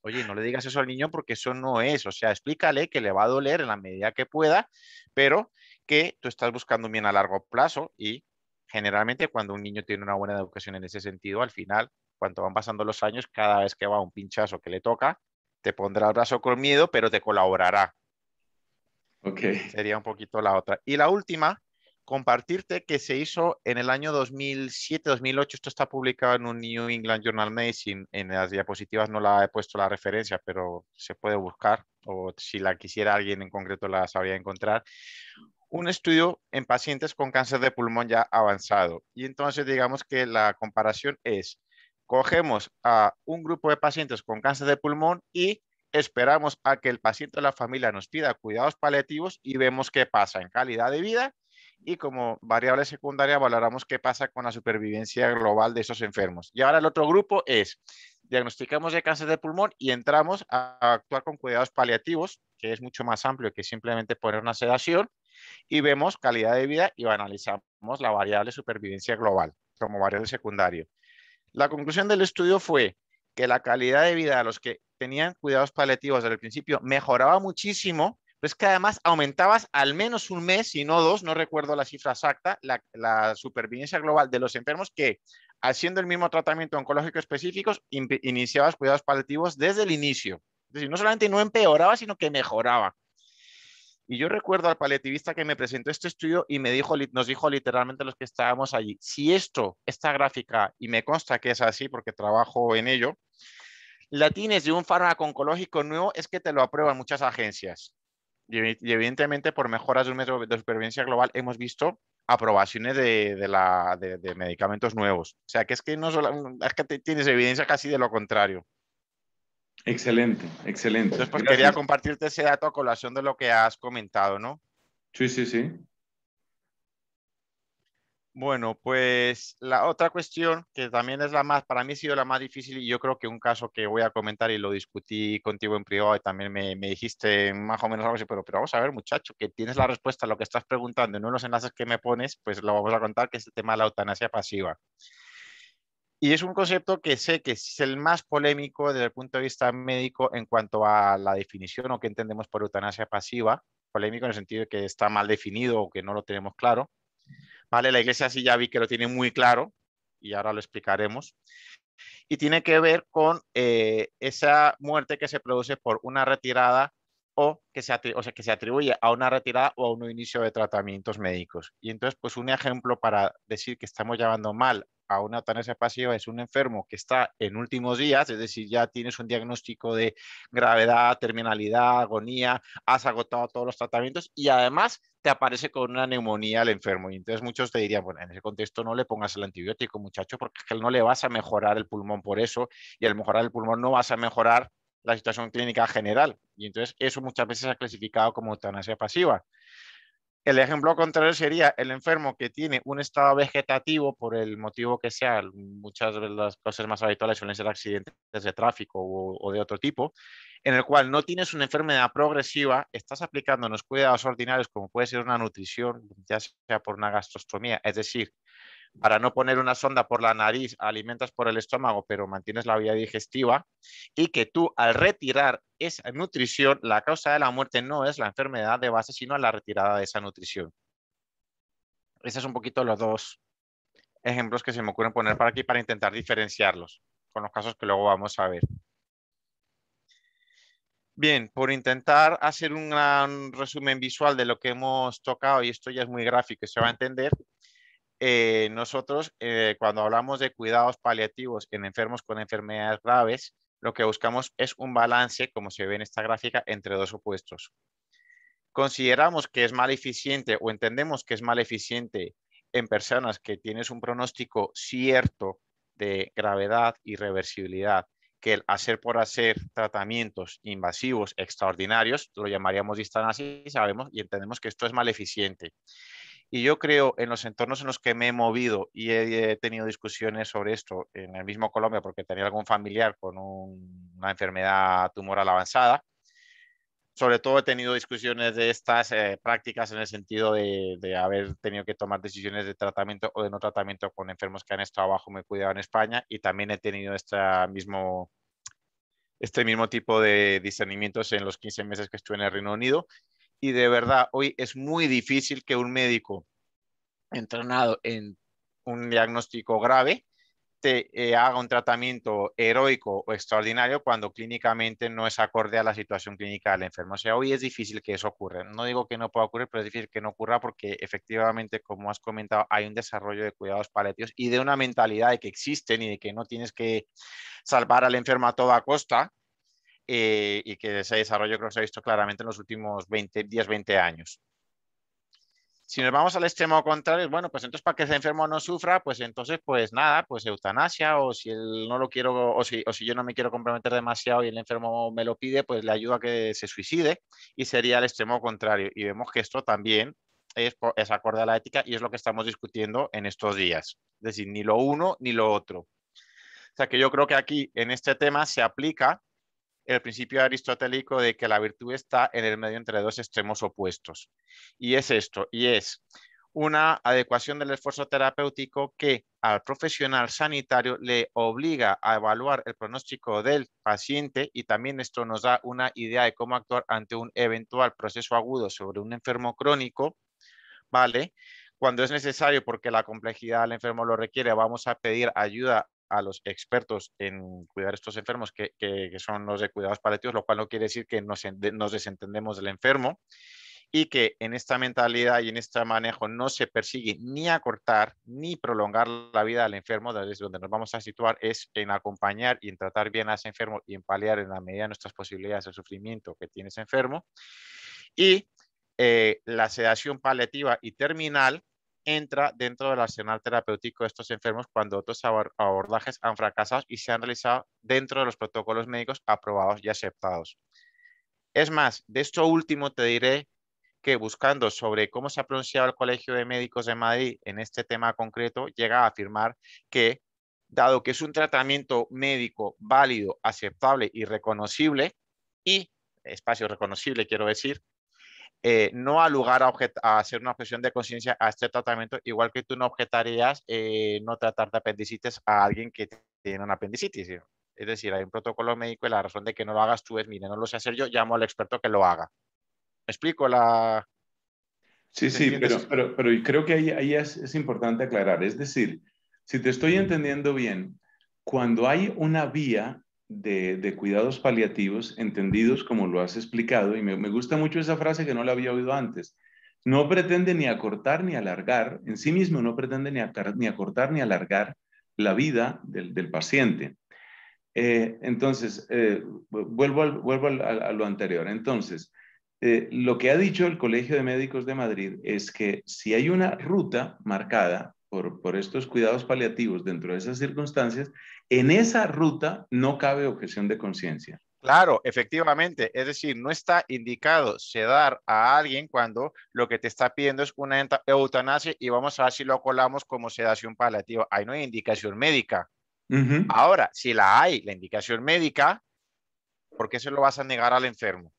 Oye, no le digas eso al niño porque eso no es, o sea, explícale que le va a doler en la medida que pueda, pero que tú estás buscando un bien a largo plazo y generalmente cuando un niño tiene una buena educación en ese sentido, al final, cuando van pasando los años, cada vez que va un pinchazo que le toca, te pondrá el brazo con miedo, pero te colaborará. Sería un poquito la otra. Y la última, compartirte que se hizo en el año 2007-2008. Esto está publicado en un New England Journal Medicine. En las diapositivas no la he puesto la referencia, pero se puede buscar o si la quisiera alguien en concreto la sabría encontrar un estudio en pacientes con cáncer de pulmón ya avanzado. Y entonces digamos que la comparación es, cogemos a un grupo de pacientes con cáncer de pulmón y esperamos a que el paciente o la familia nos pida cuidados paliativos y vemos qué pasa en calidad de vida y como variable secundaria valoramos qué pasa con la supervivencia global de esos enfermos. Y ahora el otro grupo es, diagnosticamos el cáncer de pulmón y entramos a actuar con cuidados paliativos, que es mucho más amplio que simplemente poner una sedación, y vemos calidad de vida y analizamos la variable supervivencia global como variable secundaria. La conclusión del estudio fue que la calidad de vida de los que tenían cuidados paliativos desde el principio mejoraba muchísimo, pues que además aumentabas al menos un mes, si no dos, no recuerdo la cifra exacta, la, supervivencia global de los enfermos que haciendo el mismo tratamiento oncológico específico iniciabas cuidados paliativos desde el inicio. Es decir, no solamente no empeoraba, sino que mejoraba. Y yo recuerdo al paliativista que me presentó este estudio y me dijo, nos dijo literalmente los que estábamos allí, si esto, esta gráfica, y me consta que es así porque trabajo en ello, la tienes de un fármaco oncológico nuevo es que te lo aprueban muchas agencias. Y evidentemente por mejoras de un método de supervivencia global hemos visto aprobaciones de, medicamentos nuevos. O sea, que es que, no es que tienes evidencia casi de lo contrario. Excelente, excelente. Entonces, pues, quería compartirte ese dato a colación de lo que has comentado, ¿no? Sí, sí, sí. Bueno, pues la otra cuestión que también es la más, para mí ha sido la más difícil y yo creo que un caso que voy a comentar y lo discutí contigo en privado y también me, dijiste más o menos algo así, pero, pero vamos a ver muchacho, que tienes la respuesta a lo que estás preguntando en uno de los enlaces que me pones, pues lo vamos a contar, que es el tema de la eutanasia pasiva. Y es un concepto que sé que es el más polémico desde el punto de vista médico en cuanto a la definición o qué entendemos por eutanasia pasiva. Polémico en el sentido de que está mal definido o que no lo tenemos claro. Vale, la iglesia sí ya vi que lo tiene muy claro y ahora lo explicaremos. Y tiene que ver con eh, esa muerte que se produce por una retirada o que, se sea, que se atribuye a una retirada o a un inicio de tratamientos médicos. Y entonces, pues un ejemplo para decir que estamos llevando mal a una eutanasia pasiva es un enfermo que está en últimos días, es decir, ya tienes un diagnóstico de gravedad, terminalidad, agonía, has agotado todos los tratamientos y además te aparece con una neumonía el enfermo. Y entonces muchos te dirían, bueno, en ese contexto no le pongas el antibiótico, muchacho, porque es que no le vas a mejorar el pulmón por eso y al mejorar el pulmón no vas a mejorar la situación clínica general. Y entonces eso muchas veces se ha clasificado como eutanasia pasiva. El ejemplo contrario sería el enfermo que tiene un estado vegetativo por el motivo que sea. Muchas de las cosas más habituales suelen ser accidentes de tráfico o, de otro tipo, en el cual no tienes una enfermedad progresiva, estás aplicando unos cuidados ordinarios como puede ser una nutrición, ya sea por una gastrostomía, es decir, para no poner una sonda por la nariz, alimentas por el estómago, pero mantienes la vía digestiva, y que tú al retirar esa nutrición, la causa de la muerte no es la enfermedad de base, sino la retirada de esa nutrición. Esos son un poquito los dos ejemplos que se me ocurren poner para aquí para intentar diferenciarlos con los casos que luego vamos a ver. Bien, por intentar hacer un resumen visual de lo que hemos tocado, y esto ya es muy gráfico se va a entender, eh, nosotros eh, cuando hablamos de cuidados paliativos en enfermos con enfermedades graves, lo que buscamos es un balance, como se ve en esta gráfica, entre dos opuestos. Consideramos que es mal eficiente o entendemos que es mal eficiente en personas que tienes un pronóstico cierto de gravedad y reversibilidad, que el hacer por hacer tratamientos invasivos extraordinarios, lo llamaríamos distancia y sabemos y entendemos que esto es mal eficiente. Y yo creo en los entornos en los que me he movido y he, tenido discusiones sobre esto en el mismo Colombia, porque tenía algún familiar con una enfermedad tumoral avanzada, sobre todo he tenido discusiones de estas eh, prácticas en el sentido de, haber tenido que tomar decisiones de tratamiento o de no tratamiento con enfermos que han estado me me cuidado en España y también he tenido este mismo, este mismo tipo de discernimientos en los 15 meses que estuve en el Reino Unido y de verdad, hoy es muy difícil que un médico entrenado en un diagnóstico grave te eh, haga un tratamiento heroico o extraordinario cuando clínicamente no es acorde a la situación clínica del enfermo. O sea, hoy es difícil que eso ocurra. No digo que no pueda ocurrir, pero es difícil que no ocurra porque efectivamente, como has comentado, hay un desarrollo de cuidados paletios y de una mentalidad de que existen y de que no tienes que salvar al enfermo a toda costa, eh, y que ese desarrollo creo que se ha visto claramente en los últimos 20, 10, 20 años. Si nos vamos al extremo contrario, bueno, pues entonces para que ese enfermo no sufra, pues entonces pues nada, pues eutanasia o si él no lo quiero o si, o si yo no me quiero comprometer demasiado y el enfermo me lo pide, pues le ayuda a que se suicide y sería el extremo contrario. Y vemos que esto también es, es acorde a la ética y es lo que estamos discutiendo en estos días. Es decir, ni lo uno ni lo otro. O sea que yo creo que aquí en este tema se aplica el principio aristotélico de que la virtud está en el medio entre dos extremos opuestos. Y es esto, y es una adecuación del esfuerzo terapéutico que al profesional sanitario le obliga a evaluar el pronóstico del paciente y también esto nos da una idea de cómo actuar ante un eventual proceso agudo sobre un enfermo crónico, ¿vale? Cuando es necesario porque la complejidad del enfermo lo requiere, vamos a pedir ayuda a los expertos en cuidar estos enfermos, que, son los de cuidados paliativos, lo cual no quiere decir que nos, desentendemos del enfermo y que en esta mentalidad y en este manejo no se persigue ni acortar ni prolongar la vida del enfermo, donde nos vamos a situar es en acompañar y en tratar bien a ese enfermo y en paliar en la medida de nuestras posibilidades el sufrimiento que tiene ese enfermo. Y eh, la sedación paliativa y terminal entra dentro del arsenal terapéutico de estos enfermos cuando otros abordajes han fracasado y se han realizado dentro de los protocolos médicos aprobados y aceptados. Es más, de esto último te diré que buscando sobre cómo se ha pronunciado el Colegio de Médicos de Madrid en este tema concreto, llega a afirmar que, dado que es un tratamiento médico válido, aceptable y reconocible, y espacio reconocible, quiero decir, eh, no al lugar a, hacer una objeción de conciencia a este tratamiento, igual que tú no objetarías eh, no tratar de apendicitis a alguien que tiene una apendicitis. Es decir, hay un protocolo médico y la razón de que no lo hagas tú es, mire, no lo sé hacer yo, llamo al experto que lo haga. ¿Me explico la...? Sí, sí, pero, pero, creo que ahí, es importante aclarar. Es decir, si te estoy entendiendo bien, cuando hay una vía de, cuidados paliativos entendidos como lo has explicado, y me, gusta mucho esa frase que no la había oído antes, no pretende ni acortar ni alargar, en sí mismo no pretende ni, acortar ni alargar la vida del, paciente. Eh, entonces, eh, vuelvo, vuelvo a, lo anterior. Entonces, eh, lo que ha dicho el Colegio de Médicos de Madrid es que si hay una ruta marcada por, estos cuidados paliativos dentro de esas circunstancias, en esa ruta no cabe objeción de conciencia. Claro, efectivamente. Es decir, no está indicado sedar a alguien cuando lo que te está pidiendo es una eutanasia y vamos a ver si lo colamos como sedación paliativa. Ahí no hay indicación médica. Ahora, si la hay, la indicación médica, ¿por qué se lo vas a negar al enfermo?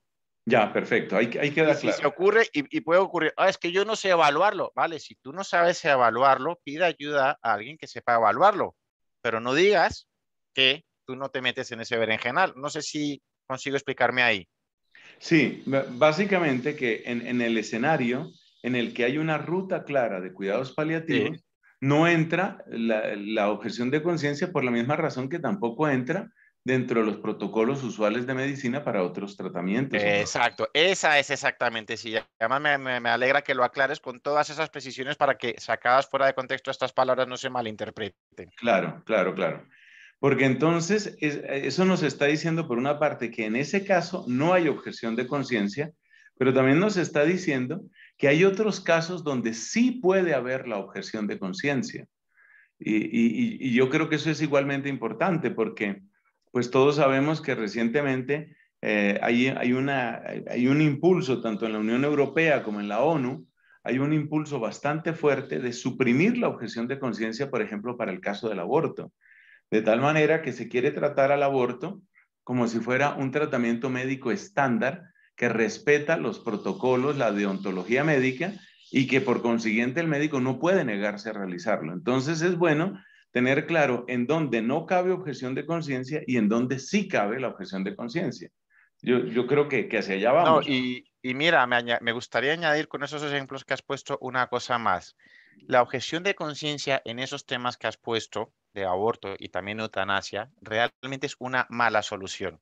Ya, perfecto, Hay que, queda claro. Si se ocurre y, puede ocurrir, ah, es que yo no sé evaluarlo, vale, si tú no sabes evaluarlo, pide ayuda a alguien que sepa evaluarlo, pero no digas que tú no te metes en ese berenjenal. No sé si consigo explicarme ahí. Sí, básicamente que en, el escenario en el que hay una ruta clara de cuidados paliativos, no entra la, la objeción de conciencia por la misma razón que tampoco entra dentro de los protocolos usuales de medicina para otros tratamientos. Exacto, esa es exactamente, sí. Además me, me, alegra que lo aclares con todas esas precisiones para que sacadas fuera de contexto estas palabras no se malinterpreten. Claro, claro, claro. Porque entonces eso nos está diciendo por una parte que en ese caso no hay objeción de conciencia, pero también nos está diciendo que hay otros casos donde sí puede haber la objeción de conciencia. Y, y, y, yo creo que eso es igualmente importante porque pues todos sabemos que recientemente eh, hay, hay un impulso, tanto en la Unión Europea como en la ONU, hay un impulso bastante fuerte de suprimir la objeción de conciencia, por ejemplo, para el caso del aborto, de tal manera que se quiere tratar al aborto como si fuera un tratamiento médico estándar que respeta los protocolos, la deontología médica y que por consiguiente el médico no puede negarse a realizarlo. Entonces es bueno tener claro en dónde no cabe objeción de conciencia y en dónde sí cabe la objeción de conciencia. Yo, creo que, que, hacia allá vamos. y, mira, me, me, gustaría añadir con esos ejemplos que has puesto una cosa más. La objeción de conciencia en esos temas que has puesto de aborto y también eutanasia realmente es una mala solución.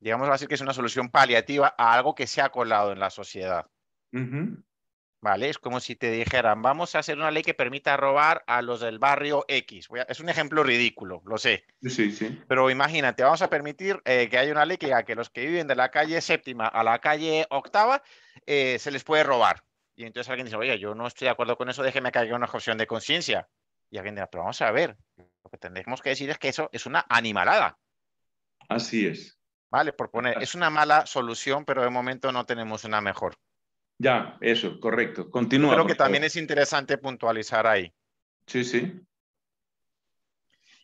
Digamos a ser que es una solución paliativa a algo que se ha colado en la sociedad. ¿vale? Es como si te dijeran, vamos a hacer una ley que permita robar a los del barrio X. es un ejemplo ridículo, lo sé. Pero imagínate, vamos a permitir eh, que haya una ley que diga que los que viven de la calle séptima a la calle octava eh, se les puede robar. Y entonces alguien dice, oye, yo no estoy de acuerdo con eso, déjeme que haya una opción de conciencia. Y alguien dirá, pero vamos a ver, lo que tendremos que decir es que eso es una animalada. Así es. Vale, por poner, es una mala solución, pero de momento no tenemos una mejor. Ya, eso, correcto. Continúa. Creo que también es interesante puntualizar ahí. Sí, sí.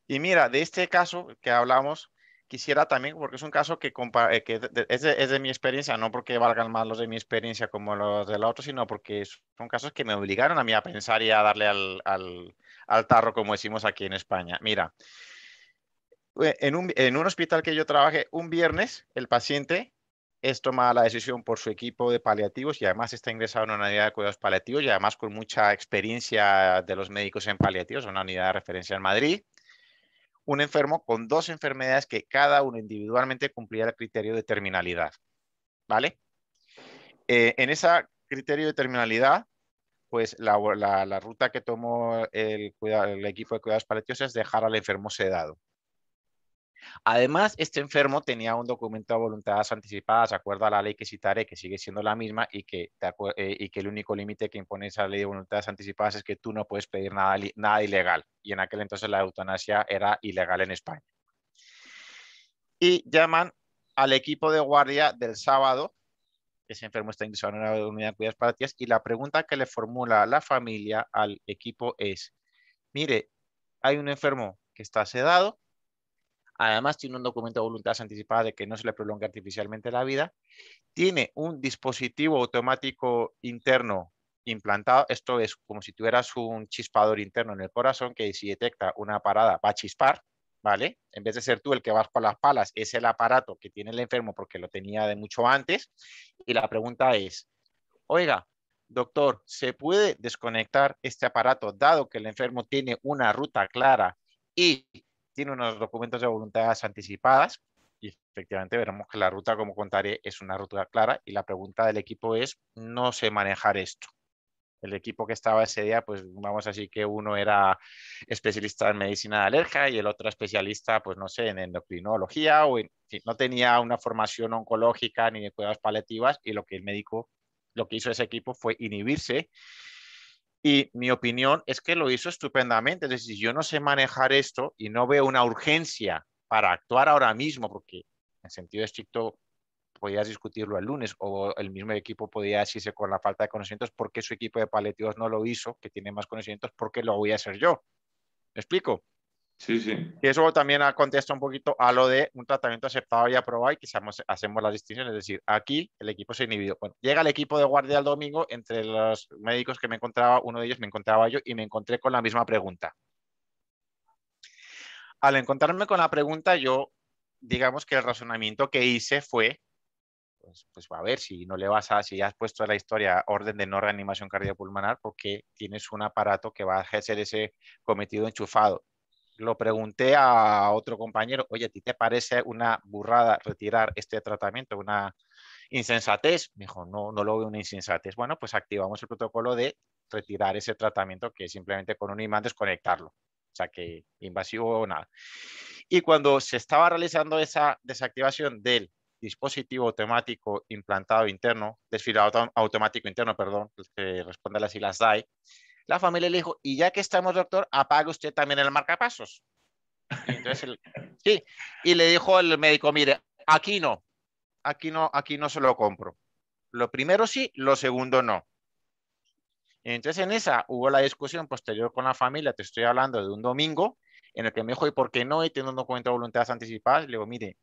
Y mira, de este caso que hablamos, quisiera también, porque es un caso que, eh, es, de, mi experiencia, no porque valgan más los de mi experiencia como los del otro, sino porque son casos que me obligaron a mí a pensar y a darle al, al, al tarro, como decimos aquí en España. Mira, eh, en un, en un hospital que yo trabajé, un viernes el paciente es tomada la decisión por su equipo de paliativos y además está ingresado en una unidad de cuidados paliativos y además con mucha experiencia de los médicos en paliativos, una unidad de referencia en Madrid. Un enfermo con dos enfermedades que cada uno individualmente cumplía el criterio de terminalidad. ¿Vale? Eh, en ese criterio de terminalidad, pues la, ruta que tomó el, el, equipo de cuidados paliativos es dejar al enfermo sedado. Además, este enfermo tenía un documento de voluntades anticipadas, de acuerdo a la ley que citaré, que sigue siendo la misma y que, eh, y que el único límite que impone esa ley de voluntades anticipadas es que tú no puedes pedir nada, nada ilegal. Y en aquel entonces la eutanasia era ilegal en España. Y llaman al equipo de guardia del sábado, ese enfermo está ingresado en una unidad de cuidados paliativos, y la pregunta que le formula la familia al equipo es, mire, hay un enfermo que está sedado, además tiene un documento de voluntad anticipada de que no se le prolongue artificialmente la vida, tiene un dispositivo automático interno implantado, esto es como si tuvieras un chispador interno en el corazón que si detecta una parada va a chispar, ¿vale? En vez de ser tú el que vas con las palas, es el aparato que tiene el enfermo porque lo tenía de mucho antes. Y la pregunta es, oiga, doctor, ¿se puede desconectar este aparato dado que el enfermo tiene una ruta clara y tiene unos documentos de voluntades anticipadas y efectivamente veremos que la ruta, como contaré, es una ruta clara y la pregunta del equipo es, no sé manejar esto. El equipo que estaba ese día, pues vamos así que uno era especialista en medicina de alergia y el otro especialista, pues no sé, en endocrinología o en, no tenía una formación oncológica ni de cuidados paliativas y lo que el médico, lo que hizo ese equipo fue inhibirse y mi opinión es que lo hizo estupendamente. Es decir, yo no sé manejar esto y no veo una urgencia para actuar ahora mismo, porque en sentido estricto podías discutirlo el lunes o el mismo equipo podía decirse con la falta de conocimientos por qué su equipo de paliativos no lo hizo, que tiene más conocimientos, porque lo voy a hacer yo. ¿Me explico? Sí, sí. Y eso también contesta un poquito a lo de un tratamiento aceptado y aprobado y que hacemos la distinción, es decir, aquí el equipo se inhibió, Bueno, llega el equipo de guardia el domingo, entre los médicos que me encontraba, uno de ellos me encontraba yo y me encontré con la misma pregunta. Al encontrarme con la pregunta, yo, digamos que el razonamiento que hice fue, pues, pues a ver, si no le vas a, si ya has puesto en la historia orden de no reanimación cardiopulmonar, porque tienes un aparato que va a ejercer ese cometido enchufado lo pregunté a otro compañero, oye, ¿a ti te parece una burrada retirar este tratamiento, una insensatez? Me dijo, no, no lo veo una insensatez. Bueno, pues activamos el protocolo de retirar ese tratamiento que simplemente con un imán desconectarlo. O sea que invasivo o nada. Y cuando se estaba realizando esa desactivación del dispositivo automático implantado interno, desfilado automático interno, perdón, que responde a las siglas DAI, la familia le dijo, y ya que estamos, doctor, apague usted también el marcapasos. Y entonces sí, y le dijo el médico, mire, aquí no, aquí no, aquí no se lo compro. Lo primero sí, lo segundo no. entonces en esa hubo la discusión posterior con la familia, te estoy hablando de un domingo, en el que me dijo, ¿y por qué no? Y teniendo documento cuenta voluntades anticipadas, le digo, mire,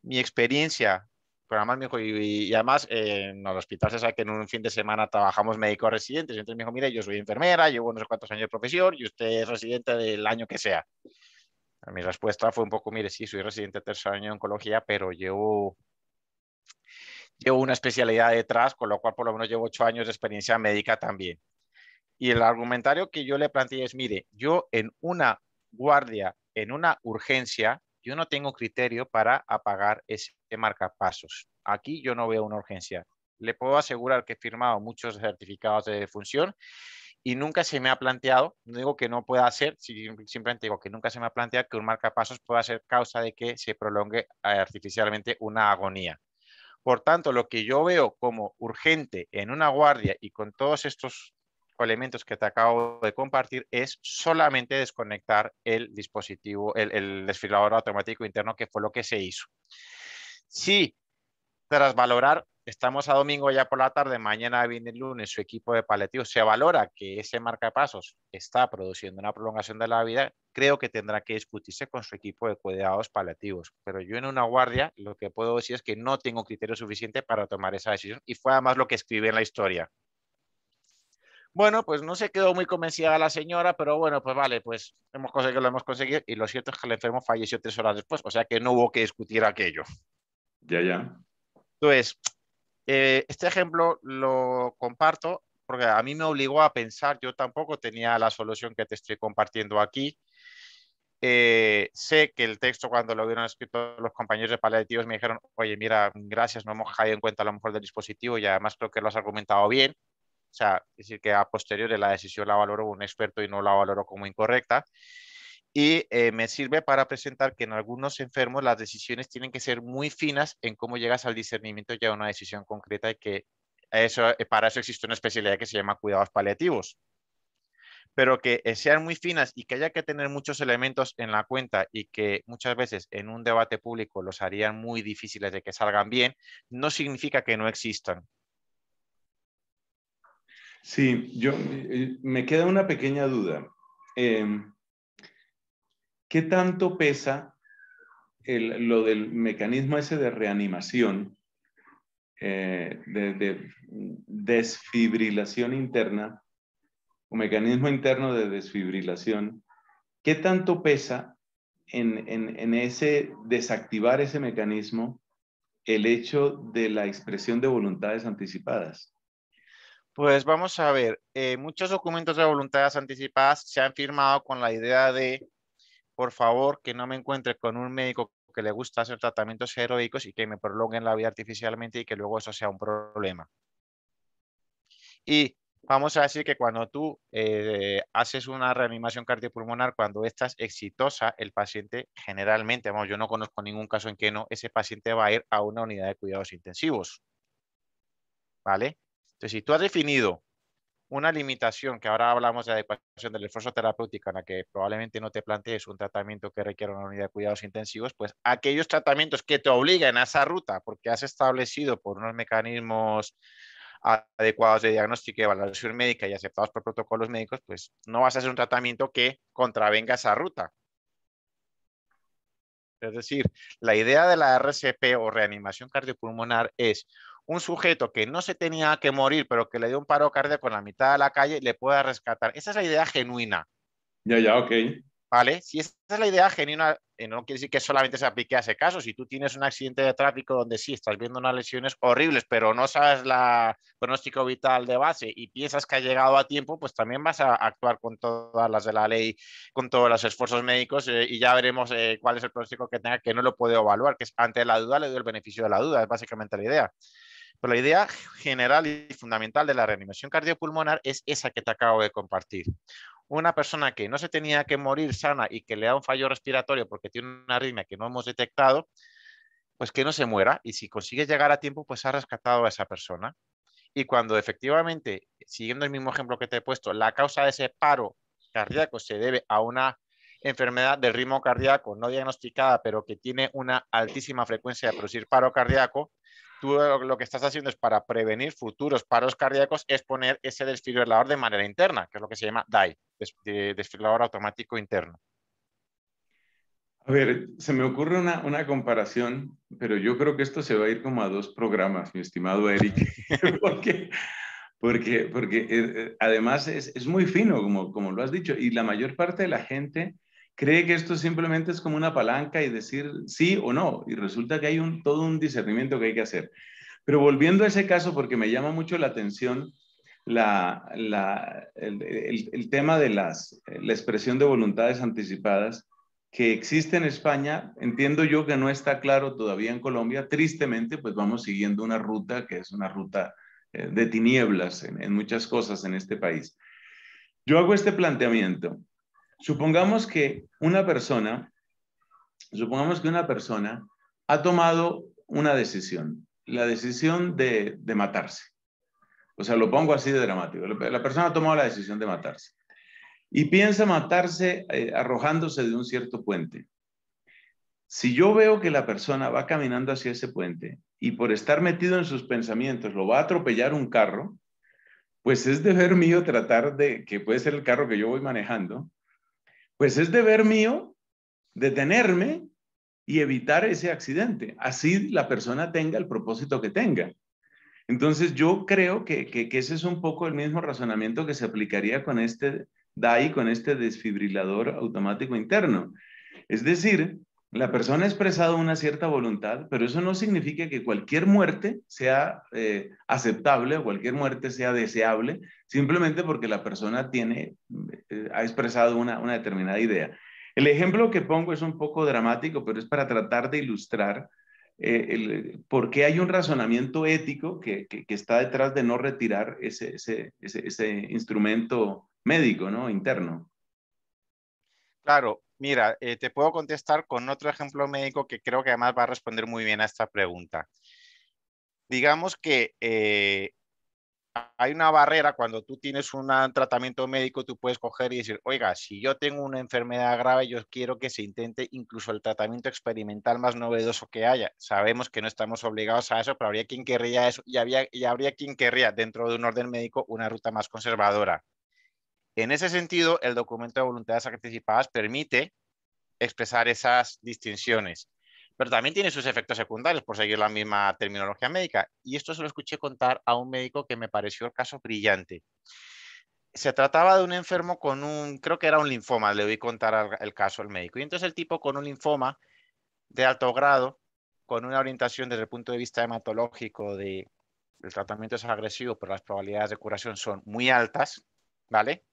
mi experiencia programas, me dijo, y, además eh, en los hospitales se sabe que en un fin de semana trabajamos médicos residentes. entonces me dijo, mire, yo soy enfermera, llevo no sé cuántos años de profesión y usted es residente del año que sea. mi respuesta fue un poco, mire, sí, soy residente tercer año de oncología, pero llevo, llevo una especialidad detrás, con lo cual por lo menos llevo ocho años de experiencia médica también. Y el argumentario que yo le planteé es, mire, yo en una guardia, en una urgencia, yo no tengo criterio para apagar ese marcapasos. Aquí yo no veo una urgencia. Le puedo asegurar que he firmado muchos certificados de defunción y nunca se me ha planteado, no digo que no pueda hacer, simplemente digo que nunca se me ha planteado que un marcapasos pueda ser causa de que se prolongue artificialmente una agonía. Por tanto, lo que yo veo como urgente en una guardia y con todos estos elementos que te acabo de compartir es solamente desconectar el dispositivo, el, desfilador automático interno, que fue lo que se hizo. Si tras valorar, estamos a domingo ya por la tarde, mañana viene el lunes, su equipo de paliativos se valora que ese marcapasos está produciendo una prolongación de la vida, creo que tendrá que discutirse con su equipo de cuidados paliativos. Pero yo en una guardia lo que puedo decir es que no tengo criterio suficiente para tomar esa decisión y fue además lo que escribí en la historia. Bueno, pues no se quedó muy convencida la señora, pero bueno, pues vale, pues hemos conseguido lo hemos conseguido y lo cierto es que el enfermo falleció tres horas después, o sea que no hubo que discutir aquello. Ya, ya. Entonces, eh, este ejemplo lo comparto porque a mí me obligó a pensar, yo tampoco tenía la solución que te estoy compartiendo aquí. Eh, sé que el texto cuando lo vieron escrito los compañeros de paliativos me dijeron, oye, mira, gracias, no hemos caído en cuenta a lo mejor del dispositivo y además creo que lo has argumentado bien o sea, es decir, que a posteriori la decisión la valoró un experto y no la valoró como incorrecta. Y eh, me sirve para presentar que en algunos enfermos las decisiones tienen que ser muy finas en cómo llegas al discernimiento ya a una decisión concreta y que eso, eh, para eso existe una especialidad que se llama cuidados paliativos. Pero que eh, sean muy finas y que haya que tener muchos elementos en la cuenta y que muchas veces en un debate público los harían muy difíciles de que salgan bien, no significa que no existan. Sí, yo eh, me queda una pequeña duda. Em, ¿Qué tanto pesa lo del mecanismo ese de reanimación, eh, de, desfibrilación interna, o mecanismo interno de desfibrilación? ¿Qué tanto pesa en, en ese desactivar ese mecanismo el hecho de la expresión de voluntades anticipadas? Pues vamos a ver, eh, muchos documentos de voluntades anticipadas se han firmado con la idea de, por favor, que no me encuentre con un médico que le gusta hacer tratamientos heroicos y que me prolonguen la vida artificialmente y que luego eso sea un problema. Y vamos a decir que cuando tú eh, haces una reanimación cardiopulmonar, cuando esta es exitosa, el paciente generalmente, vamos, yo no conozco ningún caso en que no, ese paciente va a ir a una unidad de cuidados intensivos. ¿Vale? Entonces, si tú has definido una limitación, que ahora hablamos de adecuación del esfuerzo terapéutico, en la que probablemente no te plantees un tratamiento que requiera una unidad de cuidados intensivos, pues aquellos tratamientos que te obligan a esa ruta, porque has establecido por unos mecanismos adecuados de diagnóstico y evaluación médica y aceptados por protocolos médicos, pues no vas a hacer un tratamiento que contravenga esa ruta. Es decir, la idea de la RCP o reanimación cardiopulmonar es un sujeto que no se tenía que morir, pero que le dio un paro cardíaco en la mitad de la calle, le pueda rescatar. Esa es la idea genuina. Ya, ya, ok. ¿Vale? Si esa es la idea genuina, eh, no quiere decir que solamente se aplique a ese caso. Si tú tienes un accidente de tráfico donde sí estás viendo unas lesiones horribles, pero no sabes la pronóstico vital de base y piensas que ha llegado a tiempo, pues también vas a actuar con todas las de la ley, con todos los esfuerzos médicos eh, y ya veremos eh, cuál es el pronóstico que tenga, que no lo puede evaluar, que es ante la duda le doy el beneficio de la duda, es básicamente la idea. Pero la idea general y fundamental de la reanimación cardiopulmonar es esa que te acabo de compartir. Una persona que no se tenía que morir sana y que le da un fallo respiratorio porque tiene una arritmia que no hemos detectado, pues que no se muera y si consigues llegar a tiempo, pues ha rescatado a esa persona. Y cuando efectivamente, siguiendo el mismo ejemplo que te he puesto, la causa de ese paro cardíaco se debe a una enfermedad del ritmo cardíaco no diagnosticada, pero que tiene una altísima frecuencia de producir paro cardíaco, tú eh, lo que estás haciendo es para prevenir futuros paros cardíacos, es poner ese desfibrilador de manera interna, que es lo que se llama DAI, desfibrilador automático interno. A ver, se me ocurre una, comparación, pero yo creo que esto se va a ir como a dos programas, mi estimado Eric, porque, porque, eh, eh, además es, muy fino, como, como lo has dicho, y la mayor parte de la gente cree que esto simplemente es como una palanca y decir sí o no, y resulta que hay un, todo un discernimiento que hay que hacer. Pero volviendo a ese caso, porque me llama mucho la atención el, tema de las, la expresión de voluntades anticipadas que existe en España, entiendo yo que no está claro todavía en Colombia, tristemente, pues vamos siguiendo una ruta que es una ruta eh, de tinieblas en muchas cosas en este país. Yo hago este planteamiento. Supongamos que una persona, supongamos que una persona ha tomado una decisión, la decisión de, de matarse. O sea, lo pongo así de dramático. La persona ha tomado la decisión de matarse y piensa matarse eh, arrojándose de un cierto puente. Si yo veo que la persona va caminando hacia ese puente y por estar metido en sus pensamientos lo va a atropellar un carro, pues es deber mío tratar de, que puede ser el carro que yo voy manejando, pues es deber mío detenerme y evitar ese accidente, así la persona tenga el propósito que tenga. Entonces yo creo que, ese es un poco el mismo razonamiento que se aplicaría con este DAI, con este desfibrilador automático interno. Es decir, la persona ha expresado una cierta voluntad, pero eso no significa que cualquier muerte sea eh, aceptable o cualquier muerte sea deseable, simplemente porque la persona tiene, eh, eh, ha expresado una, una determinada idea. El ejemplo que pongo es un poco dramático, pero es para tratar de ilustrar el, por qué hay un razonamiento ético que, que, está detrás de no retirar ese, ese, ese, ese instrumento médico, ¿no? Interno. Claro, Mira, eh, te puedo contestar con otro ejemplo médico que creo que además va a responder muy bien a esta pregunta. Digamos que eh, hay una barrera cuando tú tienes un tratamiento médico, tú puedes coger y decir, oiga, si yo tengo una enfermedad grave, yo quiero que se intente incluso el tratamiento experimental más novedoso que haya. Sabemos que no estamos obligados a eso, pero habría quien querría eso y habría quien querría dentro de un orden médico una ruta más conservadora. En ese sentido, el documento de voluntades anticipadas permite expresar esas distinciones, pero también tiene sus efectos secundarios, por seguir la misma terminología médica. Y esto se lo escuché contar a un médico que me pareció el caso brillante. Se trataba de un enfermo con un, creo que era un linfoma, le voy a contar el caso al médico. Y entonces el tipo con un linfoma de alto grado, con una orientación desde el punto de vista hematológico de el tratamiento es agresivo, pero las probabilidades de curación son muy altas, ¿vale?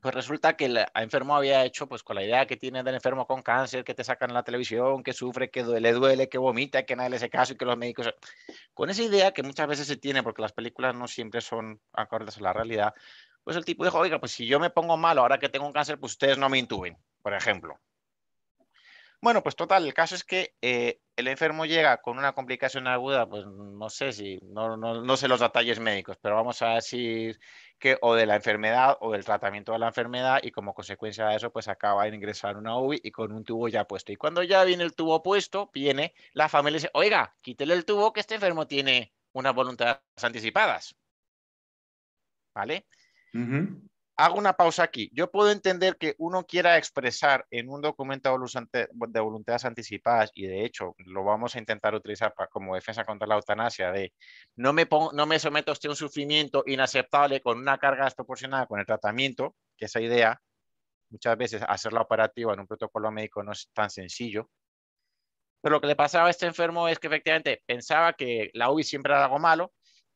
pues resulta que el enfermo había hecho, pues con la idea que tiene del enfermo con cáncer, que te sacan en la televisión, que sufre, que le duele, que vomita, que nadie le hace caso y que los médicos... Con esa idea que muchas veces se tiene, porque las películas no siempre son acordes a la realidad, pues el tipo dijo, oiga, pues si yo me pongo malo ahora que tengo un cáncer, pues ustedes no me intuben, por ejemplo. Bueno, pues total, el caso es que eh, el enfermo llega con una complicación aguda, pues no sé si, no, sé los detalles médicos, pero vamos a decir que o de la enfermedad o del tratamiento de la enfermedad y como consecuencia de eso, pues acaba de ingresar una uvi y con un tubo ya puesto. Y cuando ya viene el tubo puesto, viene la familia y dice, oiga, quítele el tubo que este enfermo tiene unas voluntades anticipadas. ¿Vale? hago una pausa aquí. Yo puedo entender que uno quiera expresar en un documento de voluntades anticipadas, y de hecho lo vamos a intentar utilizar como defensa contra la eutanasia, de no me, no me someto a usted un sufrimiento inaceptable con una carga desproporcionada con el tratamiento, que esa idea, muchas veces hacerla operativa en un protocolo médico no es tan sencillo. Pero lo que le pasaba a este enfermo es que efectivamente pensaba que la UBI siempre era algo malo,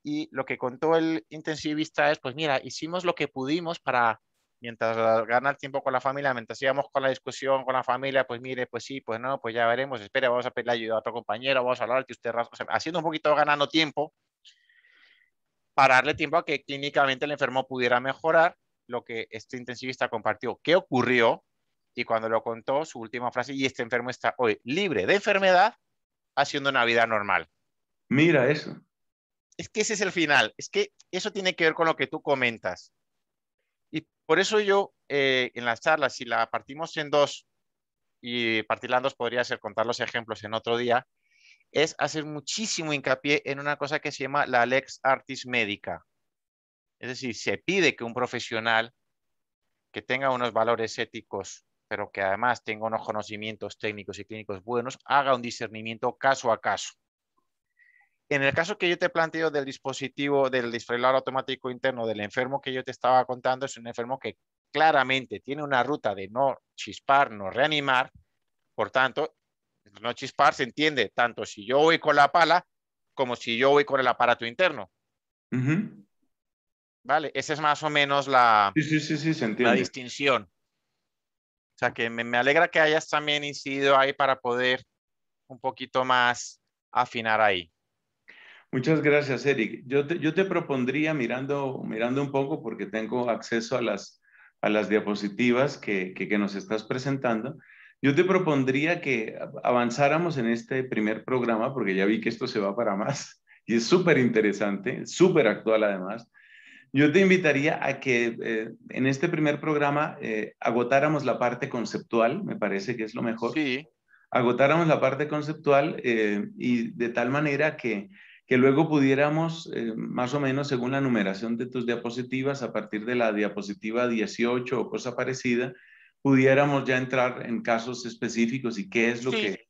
y lo que contó el intensivista es, pues mira, hicimos lo que pudimos para, mientras ganar tiempo con la familia, mientras íbamos con la discusión con la familia, pues mire, pues sí, pues no, pues ya veremos, espera, vamos a pedirle ayuda a otro compañero, vamos a hablar, que usted haciendo un poquito ganando tiempo, para darle tiempo a que clínicamente el enfermo pudiera mejorar lo que este intensivista compartió, qué ocurrió, y cuando lo contó, su última frase, y este enfermo está hoy libre de enfermedad, haciendo una vida normal. Mira eso es que ese es el final, es que eso tiene que ver con lo que tú comentas. Y por eso yo eh, en las charlas, si la partimos en dos, y partirla dos podría ser contar los ejemplos en otro día, es hacer muchísimo hincapié en una cosa que se llama la lex artis médica. Es decir, se pide que un profesional que tenga unos valores éticos, pero que además tenga unos conocimientos técnicos y clínicos buenos, haga un discernimiento caso a caso en el caso que yo te planteo del dispositivo, del desfibrilador automático interno del enfermo que yo te estaba contando, es un enfermo que claramente tiene una ruta de no chispar, no reanimar. Por tanto, no chispar se entiende tanto si yo voy con la pala como si yo voy con el aparato interno. Vale, esa es más o menos la, distinción. O sea, que me, me alegra que hayas también incidido ahí para poder un poquito más afinar ahí. Muchas gracias, Eric. Yo te, propondría, mirando, mirando un poco, porque tengo acceso a las, a las diapositivas que, que, nos estás presentando, yo te propondría que avanzáramos en este primer programa, porque ya vi que esto se va para más y es súper interesante, súper actual además. Yo te invitaría a que eh, en este primer programa eh, agotáramos la parte conceptual, me parece que es lo mejor. Sí. Agotáramos la parte conceptual eh, y de tal manera que que luego pudiéramos, eh, más o menos según la numeración de tus diapositivas, a partir de la diapositiva 18 o cosa parecida, pudiéramos ya entrar en casos específicos y qué es lo que...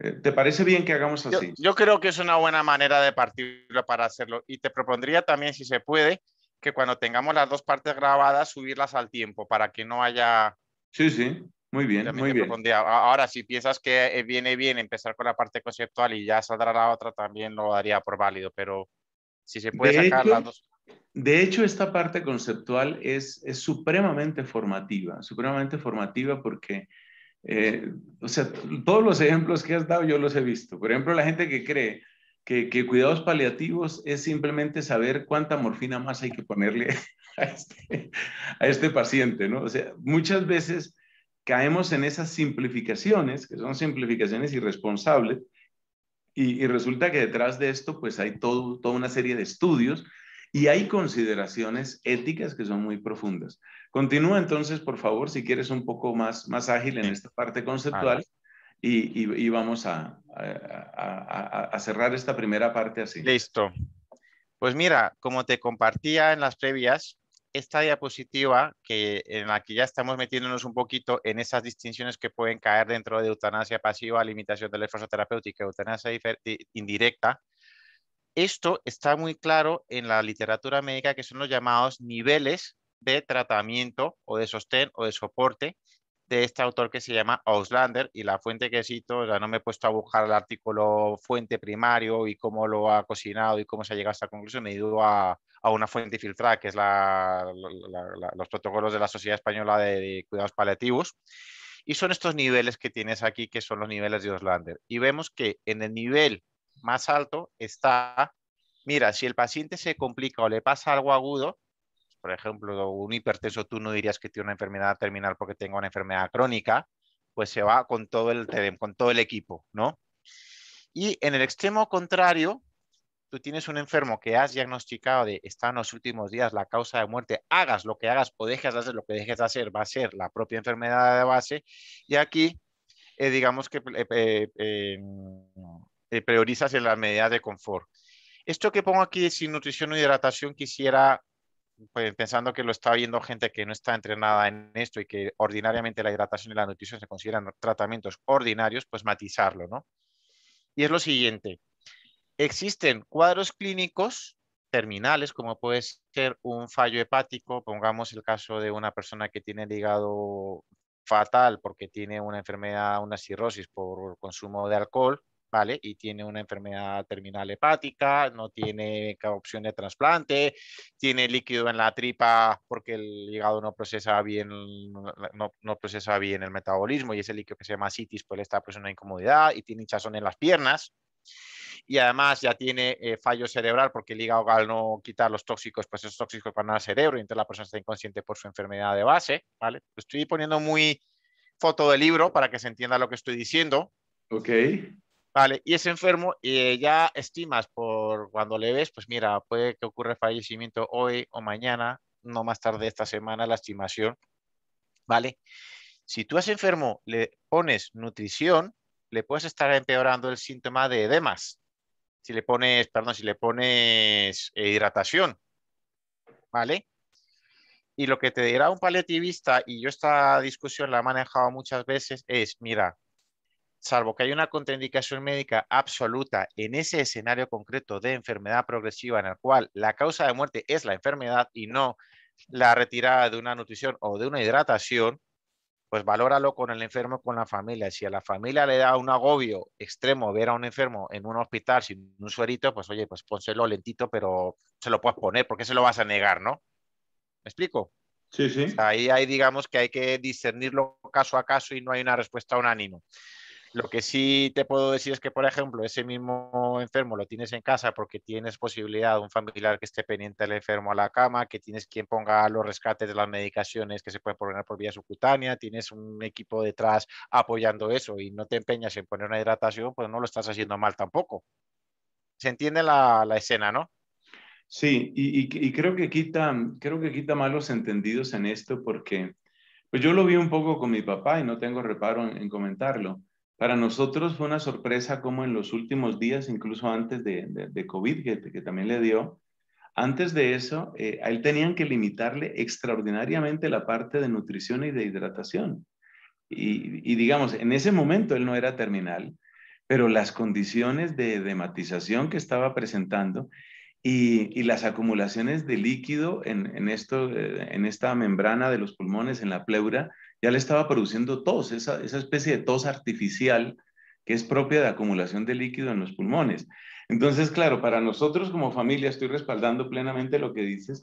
Eh, ¿Te parece bien que hagamos así? Yo, yo, creo que es una buena manera de partirlo para hacerlo y te propondría también, si se puede, que cuando tengamos las dos partes grabadas, subirlas al tiempo para que no haya... Sí, sí. Muy bien, muy bien. Ahora, si piensas que eh, viene bien empezar con la parte conceptual y ya saldrá la otra, también lo daría por válido, pero si se puede de sacar hecho, las dos. De hecho, esta parte conceptual es, supremamente formativa, supremamente formativa porque, eh, o sea, todos los ejemplos que has dado yo los he visto. Por ejemplo, la gente que cree que, que cuidados paliativos es simplemente saber cuánta morfina más hay que ponerle a este, a este paciente, ¿no? O sea, muchas veces caemos en esas simplificaciones, que son simplificaciones irresponsables, y, resulta que detrás de esto pues hay todo, toda una serie de estudios y hay consideraciones éticas que son muy profundas. Continúa entonces, por favor, si quieres un poco más, más ágil en esta parte conceptual y, y, vamos a, a, a, a, cerrar esta primera parte así. Listo. Pues mira, como te compartía en las previas, esta diapositiva que, en la que ya estamos metiéndonos un poquito en esas distinciones que pueden caer dentro de eutanasia pasiva, limitación del esfuerzo terapéutico, eutanasia indirecta, esto está muy claro en la literatura médica que son los llamados niveles de tratamiento o de sostén o de soporte de este autor que se llama Auslander y la fuente que cito, ya no me he puesto a buscar el artículo fuente primario y cómo lo ha cocinado y cómo se ha llegado a esta conclusión, me ido a, a una fuente filtrada, que es los protocolos de la Sociedad Española de Cuidados Paliativos. Y son estos niveles que tienes aquí, que son los niveles de Oslander. Y vemos que en el nivel más alto está, mira, si el paciente se complica o le pasa algo agudo, por ejemplo, un hipertenso, tú no dirías que tiene una enfermedad terminal porque tenga una enfermedad crónica, pues se va con todo el, con todo el equipo, ¿no? Y en el extremo contrario, tú tienes un enfermo que has diagnosticado de está en los últimos días la causa de muerte, hagas lo que hagas o dejes de hacer lo que dejes de hacer, va a ser la propia enfermedad de base. Y aquí, eh, digamos que eh, eh, priorizas en la medida de confort. Esto que pongo aquí sin nutrición o hidratación quisiera pues, pensando que lo está viendo gente que no está entrenada en esto y que ordinariamente la hidratación y la nutrición se consideran tratamientos ordinarios, pues matizarlo, ¿no? Y es lo siguiente, Existen cuadros clínicos terminales, como puede ser un fallo hepático, pongamos el caso de una persona que tiene el hígado fatal porque tiene una enfermedad, una cirrosis por consumo de alcohol, ¿vale? Y tiene una enfermedad terminal hepática, no tiene opción de trasplante, tiene líquido en la tripa porque el hígado no procesa bien, no, procesa bien el metabolismo y ese líquido que se llama citis pues le está produciendo incomodidad y tiene hinchazón en las piernas, y además ya tiene eh, fallo cerebral porque el hígado al no quitar los tóxicos, pues esos tóxicos van al cerebro y entonces la persona está inconsciente por su enfermedad de base, ¿vale? Estoy poniendo muy foto del libro para que se entienda lo que estoy diciendo. Ok. Vale, y es enfermo y eh, ya estimas por cuando le ves, pues mira, puede que ocurra fallecimiento hoy o mañana, no más tarde esta semana la estimación, ¿vale? Si tú a ese enfermo le pones nutrición, le puedes estar empeorando el síntoma de edemas, si le pones, perdón, si le pones eh, hidratación, ¿vale? Y lo que te dirá un paliativista, y yo esta discusión la he manejado muchas veces, es, mira, salvo que hay una contraindicación médica absoluta en ese escenario concreto de enfermedad progresiva en el cual la causa de muerte es la enfermedad y no la retirada de una nutrición o de una hidratación, pues valóralo con el enfermo, con la familia. Si a la familia le da un agobio extremo ver a un enfermo en un hospital sin un suerito, pues oye, pues pónselo lentito, pero se lo puedes poner, porque se lo vas a negar, ¿no? ¿Me explico? Sí, sí. ahí hay, digamos, que hay que discernirlo caso a caso y no hay una respuesta unánime. Lo que sí te puedo decir es que, por ejemplo, ese mismo enfermo lo tienes en casa porque tienes posibilidad de un familiar que esté pendiente del enfermo a la cama, que tienes quien ponga los rescates de las medicaciones que se pueden poner por vía subcutánea, tienes un equipo detrás apoyando eso y no te empeñas en poner una hidratación, pues no lo estás haciendo mal tampoco. Se entiende la, escena, ¿no? Sí, y, creo, que quita, creo que quita malos entendidos en esto porque pues yo lo vi un poco con mi papá y no tengo reparo en comentarlo para nosotros fue una sorpresa como en los últimos días, incluso antes de, COVID, que, también le dio, antes de eso, eh, a él tenían que limitarle extraordinariamente la parte de nutrición y de hidratación. Y, digamos, en ese momento él no era terminal, pero las condiciones de dematización que estaba presentando y, las acumulaciones de líquido en, esto, eh, en esta membrana de los pulmones, en la pleura, ya le estaba produciendo tos, esa, especie de tos artificial que es propia de acumulación de líquido en los pulmones. Entonces, claro, para nosotros como familia, estoy respaldando plenamente lo que dices,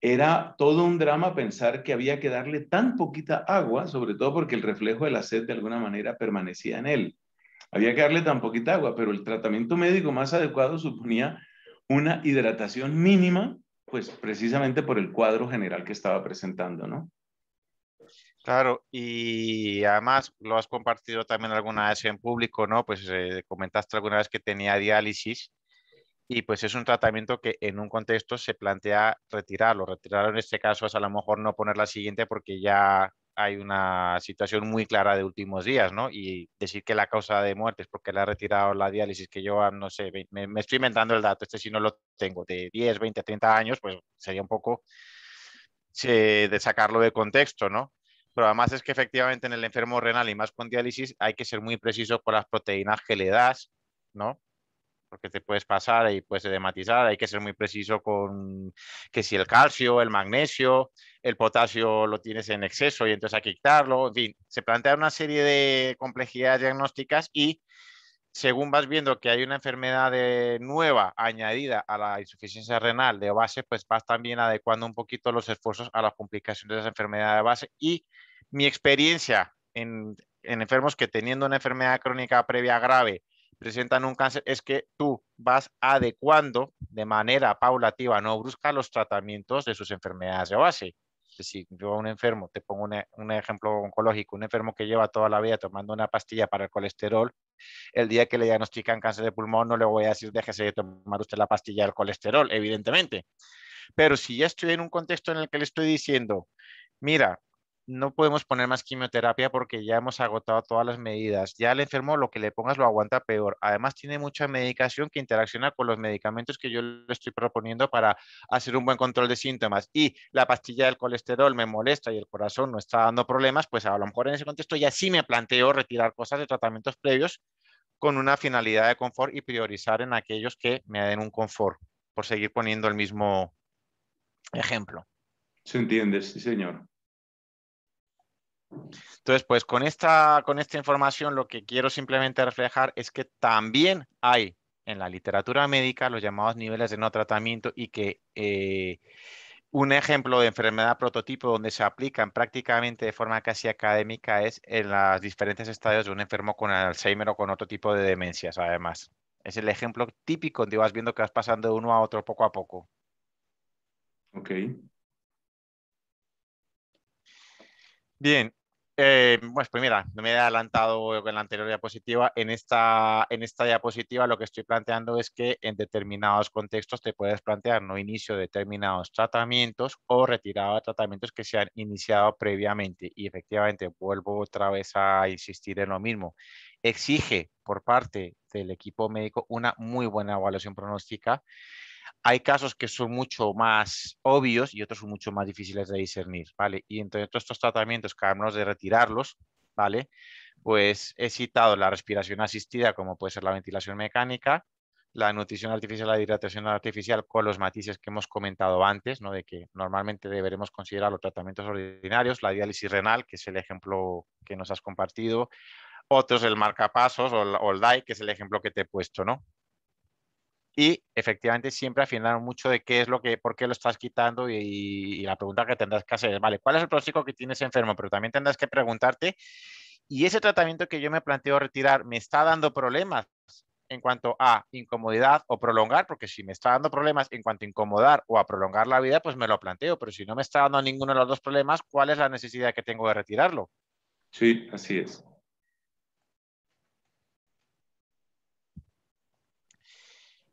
era todo un drama pensar que había que darle tan poquita agua, sobre todo porque el reflejo de la sed de alguna manera permanecía en él. Había que darle tan poquita agua, pero el tratamiento médico más adecuado suponía una hidratación mínima, pues precisamente por el cuadro general que estaba presentando, ¿no? Claro, y además lo has compartido también alguna vez en público, ¿no? Pues eh, comentaste alguna vez que tenía diálisis y pues es un tratamiento que en un contexto se plantea retirarlo. Retirarlo en este caso es a lo mejor no poner la siguiente porque ya hay una situación muy clara de últimos días, ¿no? Y decir que la causa de muerte es porque le ha retirado la diálisis, que yo, ah, no sé, me, estoy inventando el dato, este si no lo tengo, de 10, 20, 30 años, pues sería un poco de sacarlo de contexto, ¿no? pero además es que efectivamente en el enfermo renal y más con diálisis hay que ser muy preciso con las proteínas que le das, ¿no? Porque te puedes pasar y puedes edematizar, hay que ser muy preciso con que si el calcio, el magnesio, el potasio lo tienes en exceso y entonces hay que quitarlo, en fin, se plantea una serie de complejidades diagnósticas y según vas viendo que hay una enfermedad nueva añadida a la insuficiencia renal de base, pues vas también adecuando un poquito los esfuerzos a las complicaciones de esa enfermedad de base. Y mi experiencia en, en enfermos que teniendo una enfermedad crónica previa grave presentan un cáncer es que tú vas adecuando de manera paulativa, no brusca, los tratamientos de sus enfermedades de base si yo a un enfermo, te pongo un ejemplo oncológico, un enfermo que lleva toda la vida tomando una pastilla para el colesterol, el día que le diagnostican cáncer de pulmón no le voy a decir déjese de tomar usted la pastilla del colesterol, evidentemente. Pero si ya estoy en un contexto en el que le estoy diciendo, mira, no podemos poner más quimioterapia porque ya hemos agotado todas las medidas. Ya el enfermo lo que le pongas lo aguanta peor. Además tiene mucha medicación que interacciona con los medicamentos que yo le estoy proponiendo para hacer un buen control de síntomas. Y la pastilla del colesterol me molesta y el corazón no está dando problemas, pues a lo mejor en ese contexto ya sí me planteo retirar cosas de tratamientos previos con una finalidad de confort y priorizar en aquellos que me den un confort, por seguir poniendo el mismo ejemplo. Se entiende, sí, señor. Entonces, pues con esta, con esta información lo que quiero simplemente reflejar es que también hay en la literatura médica los llamados niveles de no tratamiento y que eh, un ejemplo de enfermedad prototipo donde se aplican prácticamente de forma casi académica es en los diferentes estadios de un enfermo con Alzheimer o con otro tipo de demencias, además. Es el ejemplo típico donde vas viendo que vas pasando de uno a otro poco a poco. Ok. Bien, eh, pues, pues mira, me he adelantado en la anterior diapositiva. En esta, diapositiva lo que estoy planteando es que en determinados contextos te puedes plantear no inicio determinados tratamientos o retirada de tratamientos que se han iniciado previamente. Y efectivamente, vuelvo otra vez a insistir en lo mismo. Exige por parte del equipo médico una muy buena evaluación pronóstica hay casos que son mucho más obvios y otros son mucho más difíciles de discernir, ¿vale? Y entre todos estos tratamientos, cada de retirarlos, ¿vale? Pues he citado la respiración asistida, como puede ser la ventilación mecánica, la nutrición artificial, la hidratación artificial, con los matices que hemos comentado antes, ¿no? De que normalmente deberemos considerar los tratamientos ordinarios, la diálisis renal, que es el ejemplo que nos has compartido, otros el marcapasos o, el DAI, que es el ejemplo que te he puesto, ¿no? y efectivamente siempre afinar mucho de qué es lo que, por qué lo estás quitando y, la pregunta que tendrás que hacer es, vale, ¿cuál es el plástico que tienes enfermo? Pero también tendrás que preguntarte, ¿y ese tratamiento que yo me planteo retirar me está dando problemas? en cuanto a incomodidad o prolongar, porque si me está dando problemas en cuanto a incomodar o a prolongar la vida, pues me lo planteo, pero si no me está dando ninguno de los dos problemas, ¿cuál es la necesidad que tengo de retirarlo? Sí, así es.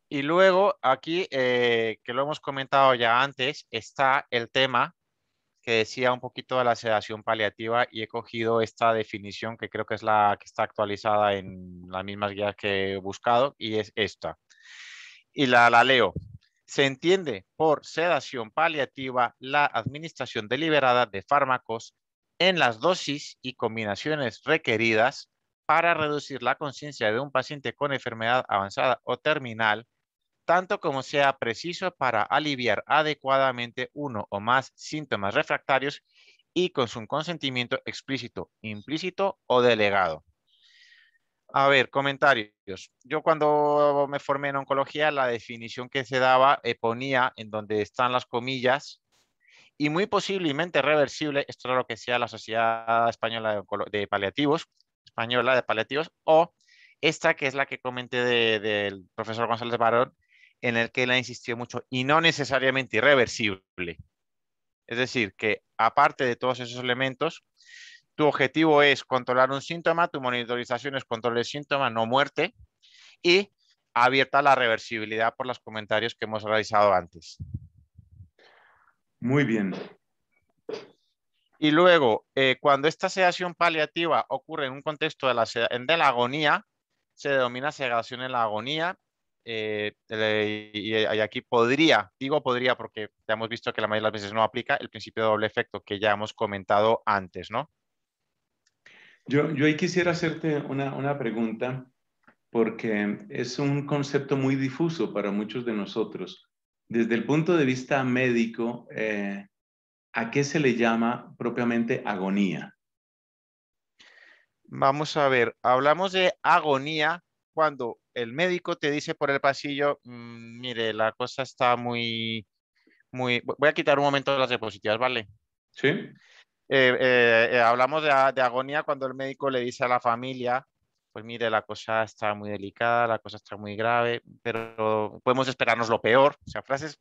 Y luego aquí, eh, que lo hemos comentado ya antes, está el tema que decía un poquito de la sedación paliativa y he cogido esta definición que creo que es la que está actualizada en las mismas guías que he buscado y es esta. Y la leo. Se entiende por sedación paliativa la administración deliberada de fármacos en las dosis y combinaciones requeridas para reducir la conciencia de un paciente con enfermedad avanzada o terminal tanto como sea preciso para aliviar adecuadamente uno o más síntomas refractarios y con su consentimiento explícito, implícito o delegado. A ver, comentarios. Yo cuando me formé en oncología, la definición que se daba eh, ponía en donde están las comillas y muy posiblemente reversible, esto es lo que sea la Sociedad Española de, Paliativos, Española de Paliativos, o esta que es la que comenté del profesor González Barón, en el que él ha insistido mucho y no necesariamente irreversible. Es decir, que aparte de todos esos elementos, tu objetivo es controlar un síntoma, tu monitorización es control del síntoma, no muerte, y abierta la reversibilidad por los comentarios que hemos realizado antes. Muy bien. Y luego, eh, cuando esta sedación paliativa ocurre en un contexto de la, de la agonía, se denomina sedación en la agonía eh, eh, y, aquí podría, digo podría porque ya hemos visto que la mayoría de las veces no aplica el principio de doble efecto que ya hemos comentado antes, ¿no? Yo, yo quisiera hacerte una, pregunta porque es un concepto muy difuso para muchos de nosotros. Desde el punto de vista médico, eh, ¿a qué se le llama propiamente agonía? Vamos a ver, hablamos de agonía cuando el médico te dice por el pasillo, mm, mire, la cosa está muy, muy... Voy a quitar un momento las diapositivas, ¿vale? Sí. Eh, eh, eh, hablamos de, agonía cuando el médico le dice a la familia, pues mire, la cosa está muy delicada, la cosa está muy grave, pero podemos esperarnos lo peor. O sea, frases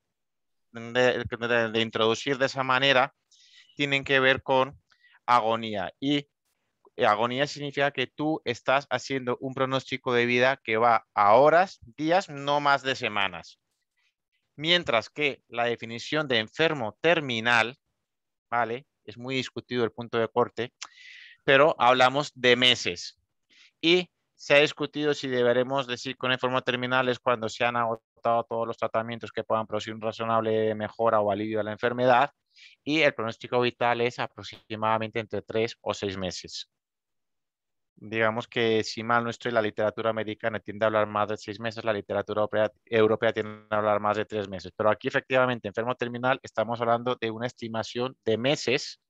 de, de introducir de esa manera tienen que ver con agonía y eh, agonía significa que tú estás haciendo un pronóstico de vida que va a horas, días, no más de semanas. Mientras que la definición de enfermo terminal, ¿vale? Es muy discutido el punto de corte, pero hablamos de meses. Y se ha discutido si deberemos decir con enfermo terminal es cuando se han agotado todos los tratamientos que puedan producir un razonable mejora o alivio de la enfermedad y el pronóstico vital es aproximadamente entre tres o seis meses digamos que si mal no estoy, la literatura americana tiende a hablar más de seis meses, la literatura europea, tiende a hablar más de tres meses. Pero aquí efectivamente, enfermo terminal, estamos hablando de una estimación de meses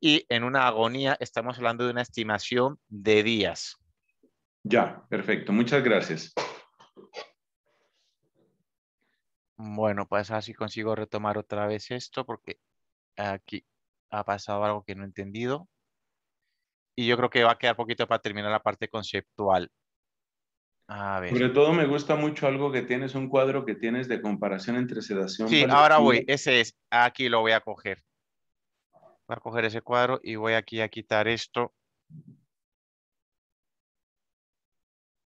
y en una agonía estamos hablando de una estimación de días. Ya, perfecto. Muchas gracias. Bueno, pues así consigo retomar otra vez esto porque aquí ha pasado algo que no he entendido y yo creo que va a quedar poquito para terminar la parte conceptual. A ver. Sobre todo me gusta mucho algo que tienes, un cuadro que tienes de comparación entre sedación. Sí, ahora voy, ese es, aquí lo voy a coger. Voy a coger ese cuadro y voy aquí a quitar esto.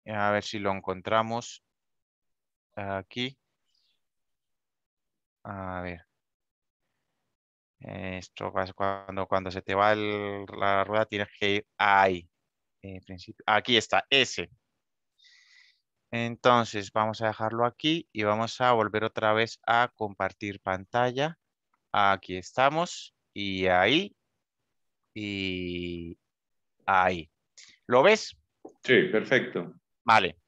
A ver si lo encontramos. Aquí. A ver. Eh, esto cuando, cuando se te va la rueda tienes que ir ahí. aquí está, ese. Entonces vamos a dejarlo aquí y vamos a volver otra vez a compartir pantalla. Aquí estamos y ahí y ahí. ¿Lo ves? Sí, perfecto. Vale.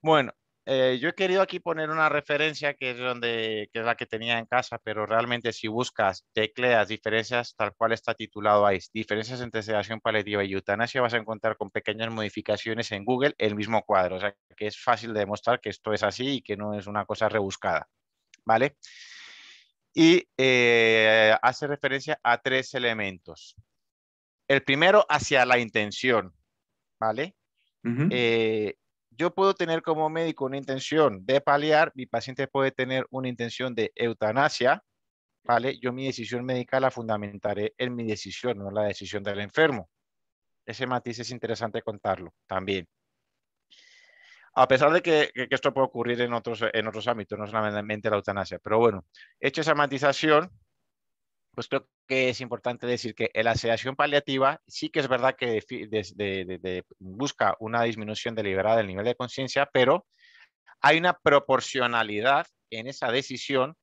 Bueno, eh, yo he querido aquí poner una referencia que es, donde, es la que tenía en casa, pero realmente si buscas, tecleas diferencias tal cual está titulado ahí, diferencias entre sedación paliativa y eutanasia, vas a encontrar con pequeñas modificaciones en Google el mismo cuadro. O sea, que es fácil de demostrar que esto es así y que no es una cosa rebuscada. ¿Vale? Y eh, hace referencia a tres elementos. El primero hacia la intención, ¿vale? yo puedo tener como médico una intención de paliar, mi paciente puede tener una intención de eutanasia, ¿vale? Yo mi decisión médica la fundamentaré en mi decisión, no en la decisión del enfermo. Ese matiz es interesante contarlo también. A pesar de que, esto puede ocurrir en otros, en otros ámbitos, no solamente la eutanasia, pero bueno, hecho esa matización, pues creo que es importante decir que la sedación paliativa sí que es verdad que busca una disminución deliberada del nivel de conciencia, pero hay una proporcionalidad en esa decisión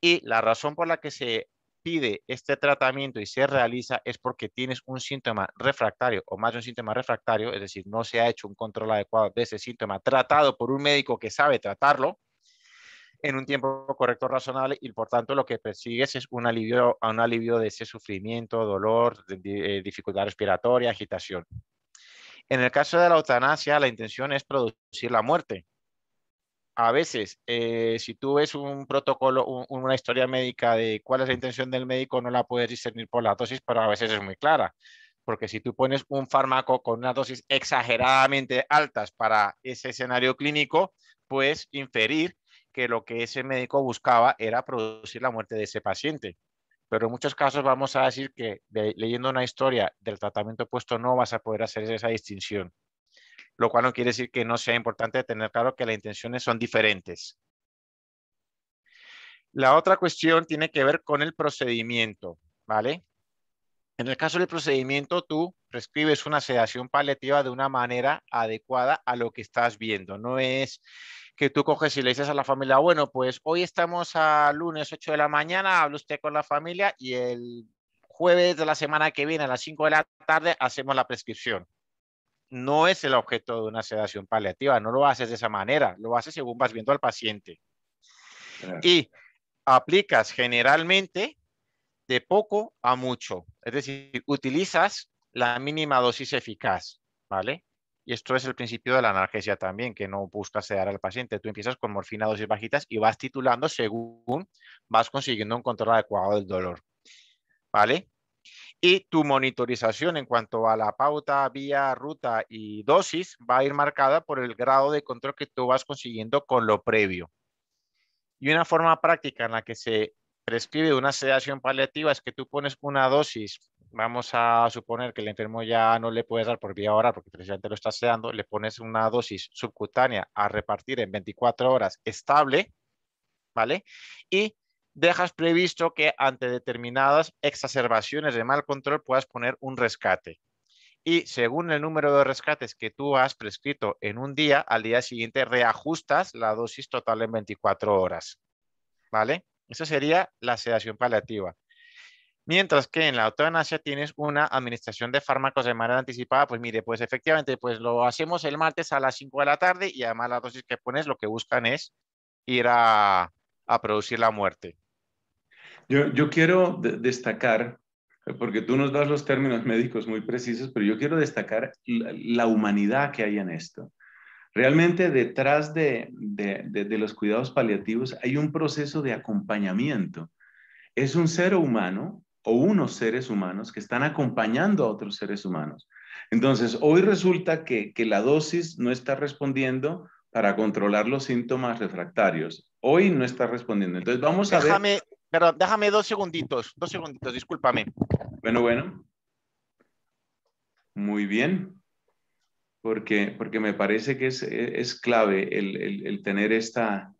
y la razón por la que se pide este tratamiento y se realiza es porque tienes un síntoma refractario o más de un síntoma refractario, es decir, no se ha hecho un control adecuado de ese síntoma tratado por un médico que sabe tratarlo, en un tiempo correcto, razonable, y por tanto lo que persigues es un alivio, un alivio de ese sufrimiento, dolor, eh, dificultad respiratoria, agitación. En el caso de la eutanasia, la intención es producir la muerte. A veces, eh, si tú ves un protocolo, una historia médica de cuál es la intención del médico, no la puedes discernir por la dosis, pero a veces es muy clara. Porque si tú pones un fármaco con una dosis exageradamente altas para ese escenario clínico, puedes inferir que lo que ese médico buscaba era producir la muerte de ese paciente. Pero en muchos casos vamos a decir que leyendo una historia del tratamiento puesto no vas a poder hacer esa distinción, lo cual no quiere decir que no sea importante tener claro que las intenciones son diferentes. La otra cuestión tiene que ver con el procedimiento, ¿vale? En el caso del procedimiento, tú prescribes una sedación paliativa de una manera adecuada a lo que estás viendo. No es que tú coges y le dices a la familia, bueno, pues hoy estamos a lunes 8 de la mañana, habla usted con la familia y el jueves de la semana que viene a las 5 de la tarde hacemos la prescripción. No es el objeto de una sedación paliativa, no lo haces de esa manera, lo haces según vas viendo al paciente. Y aplicas generalmente de poco a mucho. Es decir, utilizas la mínima dosis eficaz, ¿vale? Y esto es el principio de la analgesia también, que no buscas sedar al paciente. Tú empiezas con morfina dosis bajitas y vas titulando según vas consiguiendo un control adecuado del dolor, ¿vale? Y tu monitorización en cuanto a la pauta, vía, ruta y dosis va a ir marcada por el grado de control que tú vas consiguiendo con lo previo. Y una forma práctica en la que se prescribe una sedación paliativa es que tú pones una dosis, vamos a suponer que el enfermo ya no le puedes dar por vía oral porque precisamente lo estás sedando, le pones una dosis subcutánea a repartir en 24 horas estable, ¿vale? Y dejas previsto que ante determinadas exacerbaciones de mal control puedas poner un rescate. Y según el número de rescates que tú has prescrito en un día, al día siguiente reajustas la dosis total en 24 horas. ¿Vale? Eso sería la sedación paliativa. Mientras que en la eutanasia tienes una administración de fármacos de manera anticipada, pues mire, pues efectivamente, pues lo hacemos el martes a las 5 de la tarde y además las dosis que pones lo que buscan es ir a, producir la muerte. Yo, quiero destacar, porque tú nos das los términos médicos muy precisos, pero yo quiero destacar la humanidad que hay en esto. Realmente detrás de, los cuidados paliativos hay un proceso de acompañamiento. Es un ser humano o unos seres humanos que están acompañando a otros seres humanos. Entonces, hoy resulta que, la dosis no está respondiendo para controlar los síntomas refractarios. Hoy no está respondiendo. Entonces, vamos a déjame, Perdón, déjame dos segunditos, dos segunditos, discúlpame. Bueno, bueno. Muy bien porque, porque me parece que es, e, es clave el, el, tener esta,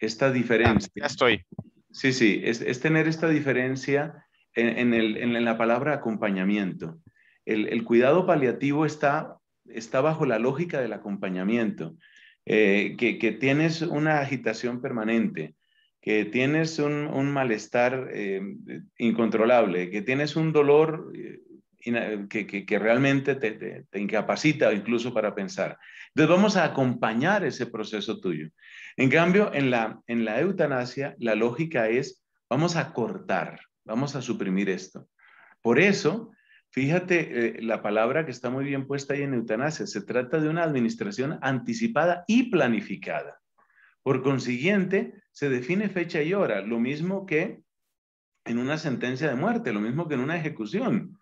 esta diferencia. ya estoy. Sí, sí, es, es tener esta diferencia en, el, en la palabra acompañamiento. El, cuidado paliativo está, está bajo la lógica del acompañamiento, eh, que, que, tienes una agitación permanente, que tienes un, un malestar eh, incontrolable, que tienes un dolor eh, que, realmente te, incapacita incluso para pensar. Entonces vamos a acompañar ese proceso tuyo. En cambio, en la, eutanasia, la lógica es, vamos a cortar, vamos a suprimir esto. Por eso, fíjate eh, la palabra que está muy bien puesta ahí en eutanasia, se trata de una administración anticipada y planificada. Por consiguiente, se define fecha y hora, lo mismo que en una sentencia de muerte, lo mismo que en una ejecución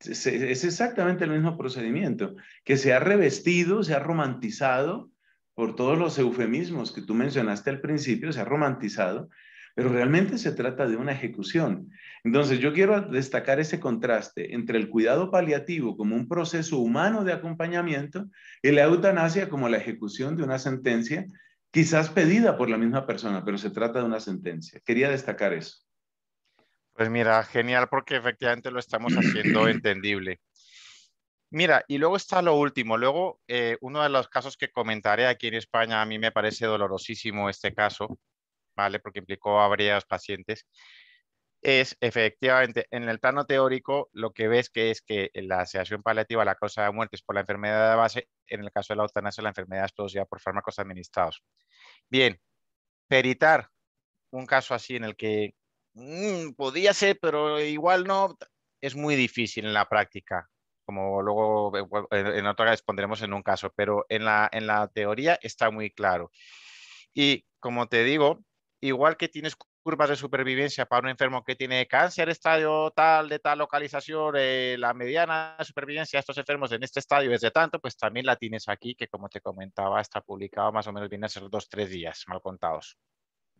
es exactamente el mismo procedimiento, que se ha revestido, se ha romantizado por todos los eufemismos que tú mencionaste al principio, se ha romantizado, pero realmente se trata de una ejecución. Entonces yo quiero destacar ese contraste entre el cuidado paliativo como un proceso humano de acompañamiento y la eutanasia como la ejecución de una sentencia, quizás pedida por la misma persona, pero se trata de una sentencia. Quería destacar eso. Pues mira, genial porque efectivamente lo estamos haciendo entendible. Mira, y luego está lo último. Luego, eh, uno de los casos que comentaré aquí en España, a mí me parece dolorosísimo este caso, ¿vale? Porque implicó a varios pacientes. Es efectivamente, en el plano teórico, lo que ves que es que la sedación paliativa, la causa de muerte es por la enfermedad de base, en el caso de la eutanasia, la enfermedad es producida por fármacos administrados. Bien, peritar un caso así en el que Mm, podía ser, pero igual no, es muy difícil en la práctica, como luego eh, en otra vez pondremos en un caso, pero en la, teoría está muy claro. Y como te digo, igual que tienes curvas de supervivencia para un enfermo que tiene cáncer, estadio tal, de tal localización, eh, la mediana supervivencia de estos enfermos en este estadio es de tanto, pues también la tienes aquí, que como te comentaba, está publicado más o menos, bien a ser dos, tres días mal contados.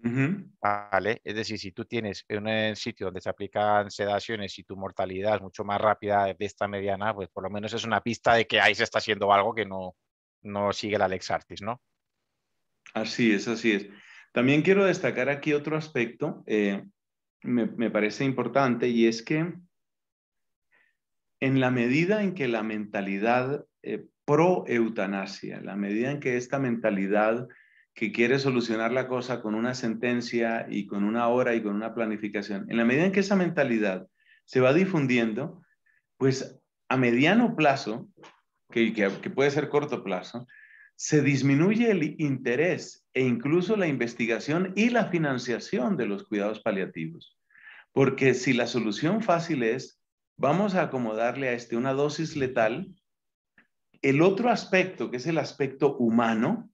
¿Vale? Es decir, si tú tienes un sitio donde se aplican sedaciones y tu mortalidad es mucho más rápida de esta mediana, pues por lo menos es una pista de que ahí se está haciendo algo que no, sigue la Lex Artis, ¿no? Así es, así es. También quiero destacar aquí otro aspecto, eh, me, parece importante, y es que en la medida en que la mentalidad eh, pro-eutanasia, la medida en que esta mentalidad que quiere solucionar la cosa con una sentencia y con una hora y con una planificación. En la medida en que esa mentalidad se va difundiendo, pues a mediano plazo, que, puede ser corto plazo, se disminuye el interés e incluso la investigación y la financiación de los cuidados paliativos. Porque si la solución fácil es, vamos a acomodarle a este una dosis letal, el otro aspecto, que es el aspecto humano,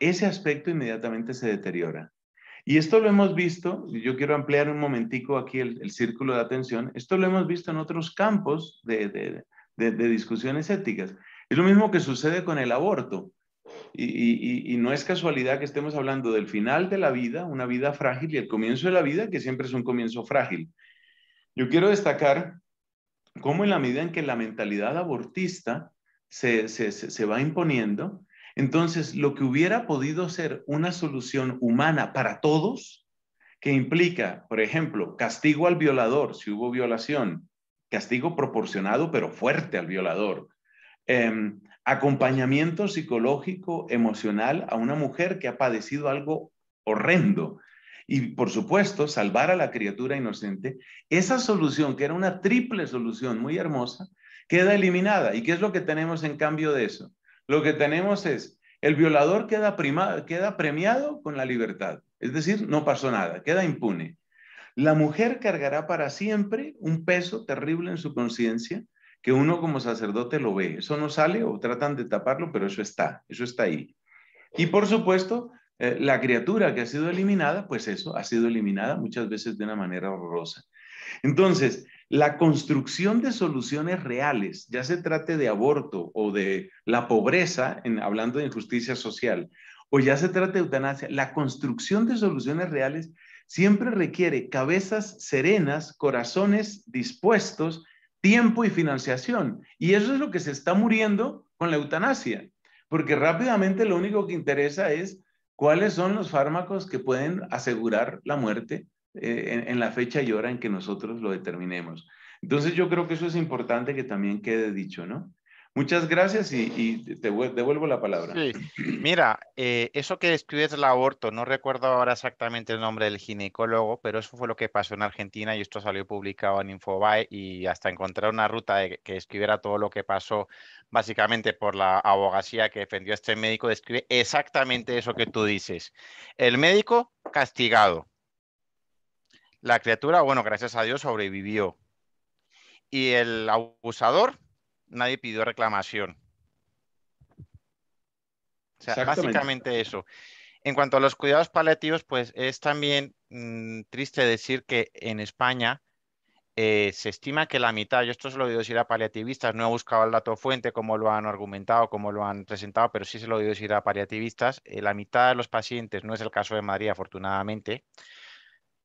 ese aspecto inmediatamente se deteriora. Y esto lo hemos visto, yo quiero ampliar un momentico aquí el, círculo de atención, esto lo hemos visto en otros campos de, discusiones éticas. Es lo mismo que sucede con el aborto. Y, no es casualidad que estemos hablando del final de la vida, una vida frágil, y el comienzo de la vida, que siempre es un comienzo frágil. Yo quiero destacar cómo en la medida en que la mentalidad abortista se va imponiendo, entonces, lo que hubiera podido ser una solución humana para todos, que implica, por ejemplo, castigo al violador si hubo violación, castigo proporcionado pero fuerte al violador, em, acompañamiento psicológico, emocional a una mujer que ha padecido algo horrendo y, por supuesto, salvar a la criatura inocente, esa solución, que era una triple solución muy hermosa, queda eliminada. ¿Y qué es lo que tenemos en cambio de eso? lo que tenemos es, el violador queda, premiado con la libertad, es decir, no pasó nada, queda impune. La mujer cargará para siempre un peso terrible en su conciencia que uno como sacerdote lo ve. Eso no sale o tratan de taparlo, pero eso está, eso está ahí. Y por supuesto, eh, la criatura que ha sido eliminada, pues eso, ha sido eliminada muchas veces de una manera horrorosa. Entonces, la construcción de soluciones reales, ya se trate de aborto o de la pobreza, en, hablando de injusticia social, o ya se trate de eutanasia, la construcción de soluciones reales siempre requiere cabezas serenas, corazones dispuestos, tiempo y financiación. Y eso es lo que se está muriendo con la eutanasia, porque rápidamente lo único que interesa es cuáles son los fármacos que pueden asegurar la muerte eh, en, la fecha y hora en que nosotros lo determinemos. Entonces yo creo que eso es importante que también quede dicho, ¿no? Muchas gracias y, te devuelvo la palabra. Sí. Mira, eh, eso que describes el aborto, no recuerdo ahora exactamente el nombre del ginecólogo, pero eso fue lo que pasó en Argentina y esto salió publicado en Infobae y hasta encontrar una ruta que escribiera todo lo que pasó básicamente por la abogacía que defendió a este médico, describe exactamente eso que tú dices. El médico castigado, la criatura, bueno, gracias a Dios sobrevivió. Y el abusador, nadie pidió reclamación. O sea, básicamente eso. En cuanto a los cuidados paliativos, pues es también mm, triste decir que en España eh, se estima que la mitad, yo esto se lo digo oído decir a paliativistas, no he buscado el dato fuente, como lo han argumentado, como lo han presentado, pero sí se lo he oído decir a paliativistas, eh, la mitad de los pacientes, no es el caso de Madrid afortunadamente,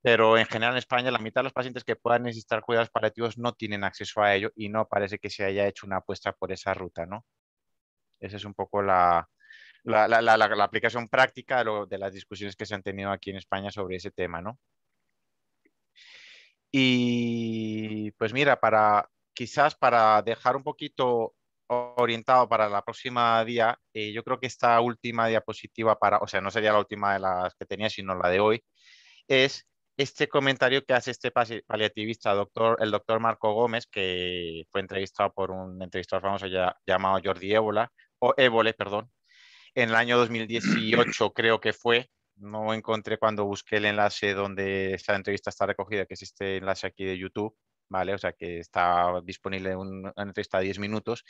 pero en general en España la mitad de los pacientes que puedan necesitar cuidados paliativos no tienen acceso a ello y no parece que se haya hecho una apuesta por esa ruta, ¿no? Esa es un poco la, aplicación práctica de, las discusiones que se han tenido aquí en España sobre ese tema, ¿no? Y pues mira, quizás para dejar un poquito orientado para la próxima día, eh, yo creo que esta última diapositiva para, o sea, no sería la última de las que tenía, sino la de hoy, es este comentario que hace este paliativista, el doctor Marco Gómez, que fue entrevistado por un entrevistador famoso llamado Jordi Ébola, o Évole, perdón, en el año 2018 creo que fue, no encontré cuando busqué el enlace donde esta entrevista está recogida, que es este enlace aquí de YouTube, ¿vale? O sea, que está disponible una entrevista de 10 minutos.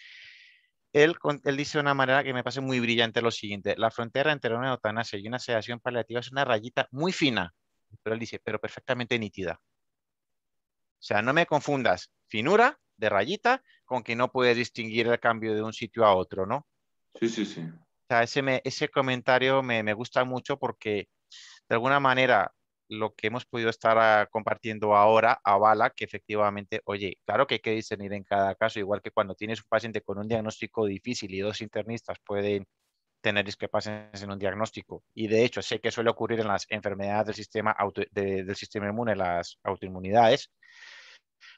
Él, él, dice de una manera que me parece muy brillante lo siguiente. La frontera entre una eutanasia y una sedación paliativa es una rayita muy fina, pero él dice, pero perfectamente nítida. O sea, no me confundas finura de rayita con que no puedes distinguir el cambio de un sitio a otro, ¿no? Sí, sí, sí. O sea, ese, ese comentario me, me, gusta mucho porque de alguna manera lo que hemos podido estar ah, compartiendo ahora avala que efectivamente, oye, claro que hay que discernir en cada caso, igual que cuando tienes un paciente con un diagnóstico difícil y dos internistas pueden tener pasen en un diagnóstico. Y de hecho, sé que suele ocurrir en las enfermedades del sistema, del sistema inmune, las autoinmunidades,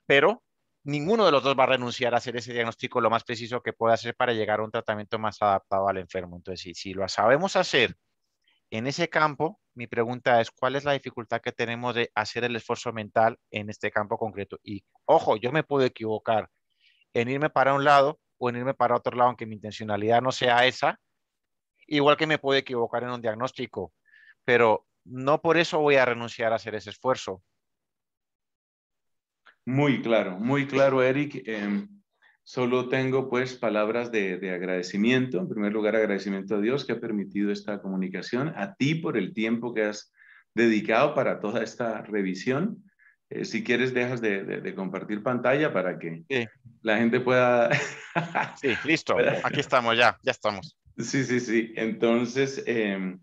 pero ninguno de los dos va a renunciar a hacer ese diagnóstico lo más preciso que pueda hacer para llegar a un tratamiento más adaptado al enfermo. Entonces, si lo sabemos hacer en ese campo, mi pregunta es, ¿cuál es la dificultad que tenemos de hacer el esfuerzo mental en este campo concreto? Y ojo, yo me puedo equivocar en irme para un lado o en irme para otro lado, aunque mi intencionalidad no sea esa, Igual que me puedo equivocar en un diagnóstico, pero no por eso voy a renunciar a hacer ese esfuerzo. Muy claro, muy claro, Eric. Em, solo tengo pues palabras de, de, agradecimiento. En primer lugar, agradecimiento a Dios que ha permitido esta comunicación, a ti por el tiempo que has dedicado para toda esta revisión. Eh, si quieres, dejas de, de, compartir pantalla para que la gente pueda... sí, listo. Aquí estamos ya, ya estamos. Sí, sí, sí. Entonces, em,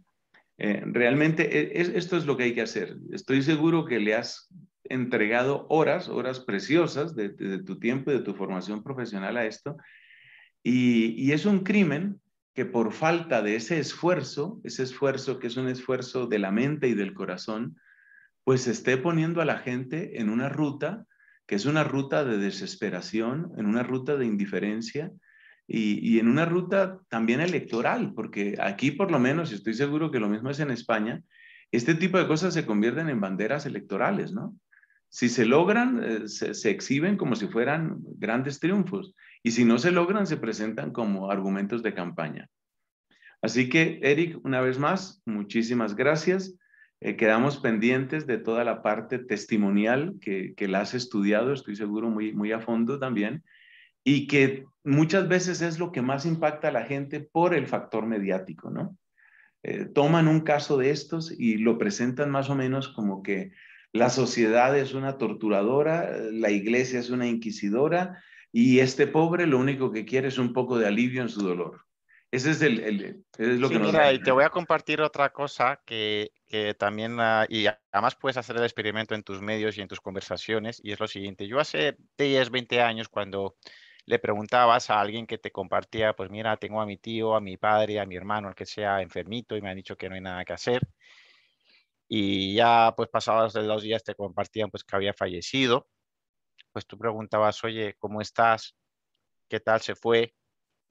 eh, realmente eh, esto es lo que hay que hacer. Estoy seguro que le has entregado horas, horas preciosas de, tu tiempo y de tu formación profesional a esto. Y, y es un crimen que por falta de ese esfuerzo, ese esfuerzo que es un esfuerzo de la mente y del corazón, pues esté poniendo a la gente en una ruta que es una ruta de desesperación, en una ruta de indiferencia, y, en una ruta también electoral, porque aquí por lo menos, y estoy seguro que lo mismo es en España, este tipo de cosas se convierten en banderas electorales, ¿no? Si se logran, eh, se, exhiben como si fueran grandes triunfos, y si no se logran, se presentan como argumentos de campaña. Así que, Eric, una vez más, muchísimas gracias. Eh, quedamos pendientes de toda la parte testimonial que, la has estudiado, estoy seguro, muy, muy a fondo también y que muchas veces es lo que más impacta a la gente por el factor mediático, ¿no? Eh, toman un caso de estos y lo presentan más o menos como que la sociedad es una torturadora, eh, la iglesia es una inquisidora y este pobre lo único que quiere es un poco de alivio en su dolor. Ese es, el, es lo que nos mira, Y te voy a compartir otra cosa que, que también, ah, y además puedes hacer el experimento en tus medios y en tus conversaciones, y es lo siguiente. Yo hace 10, 20 años, cuando le preguntabas a alguien que te compartía, pues mira, tengo a mi tío, a mi padre, a mi hermano, El que sea enfermito y me han dicho que no hay nada que hacer. Y ya pues pasados los días te compartían pues que había fallecido. Pues tú preguntabas, oye, ¿cómo estás? ¿Qué tal se fue?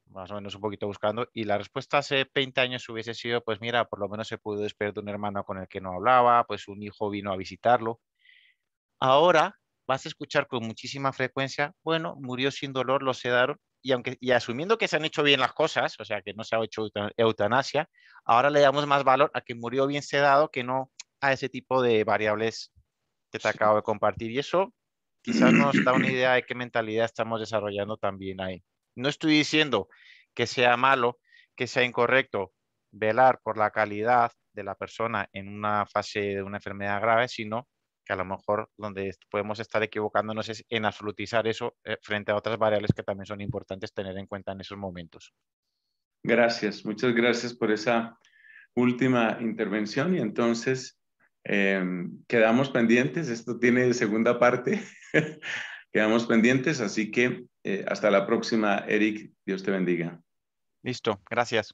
Más o menos un poquito buscando. Y la respuesta hace 20 años hubiese sido, pues mira, por lo menos se pudo despedir de un hermano con el que no hablaba, pues un hijo vino a visitarlo. Ahora vas a escuchar con muchísima frecuencia, bueno, murió sin dolor, lo sedaron, y, aunque, y asumiendo que se han hecho bien las cosas, o sea, que no se ha hecho eutanasia, ahora le damos más valor a que murió bien sedado que no a ese tipo de variables que te acabo de compartir. Y eso quizás nos da una idea de qué mentalidad estamos desarrollando también ahí. No estoy diciendo que sea malo, que sea incorrecto velar por la calidad de la persona en una fase de una enfermedad grave, sino a lo mejor donde podemos estar equivocándonos es en absolutizar eso eh, frente a otras variables que también son importantes tener en cuenta en esos momentos. Gracias, muchas gracias por esa última intervención y entonces em, quedamos pendientes, esto tiene segunda parte, quedamos pendientes, así que eh, hasta la próxima, Eric, Dios te bendiga. Listo, gracias.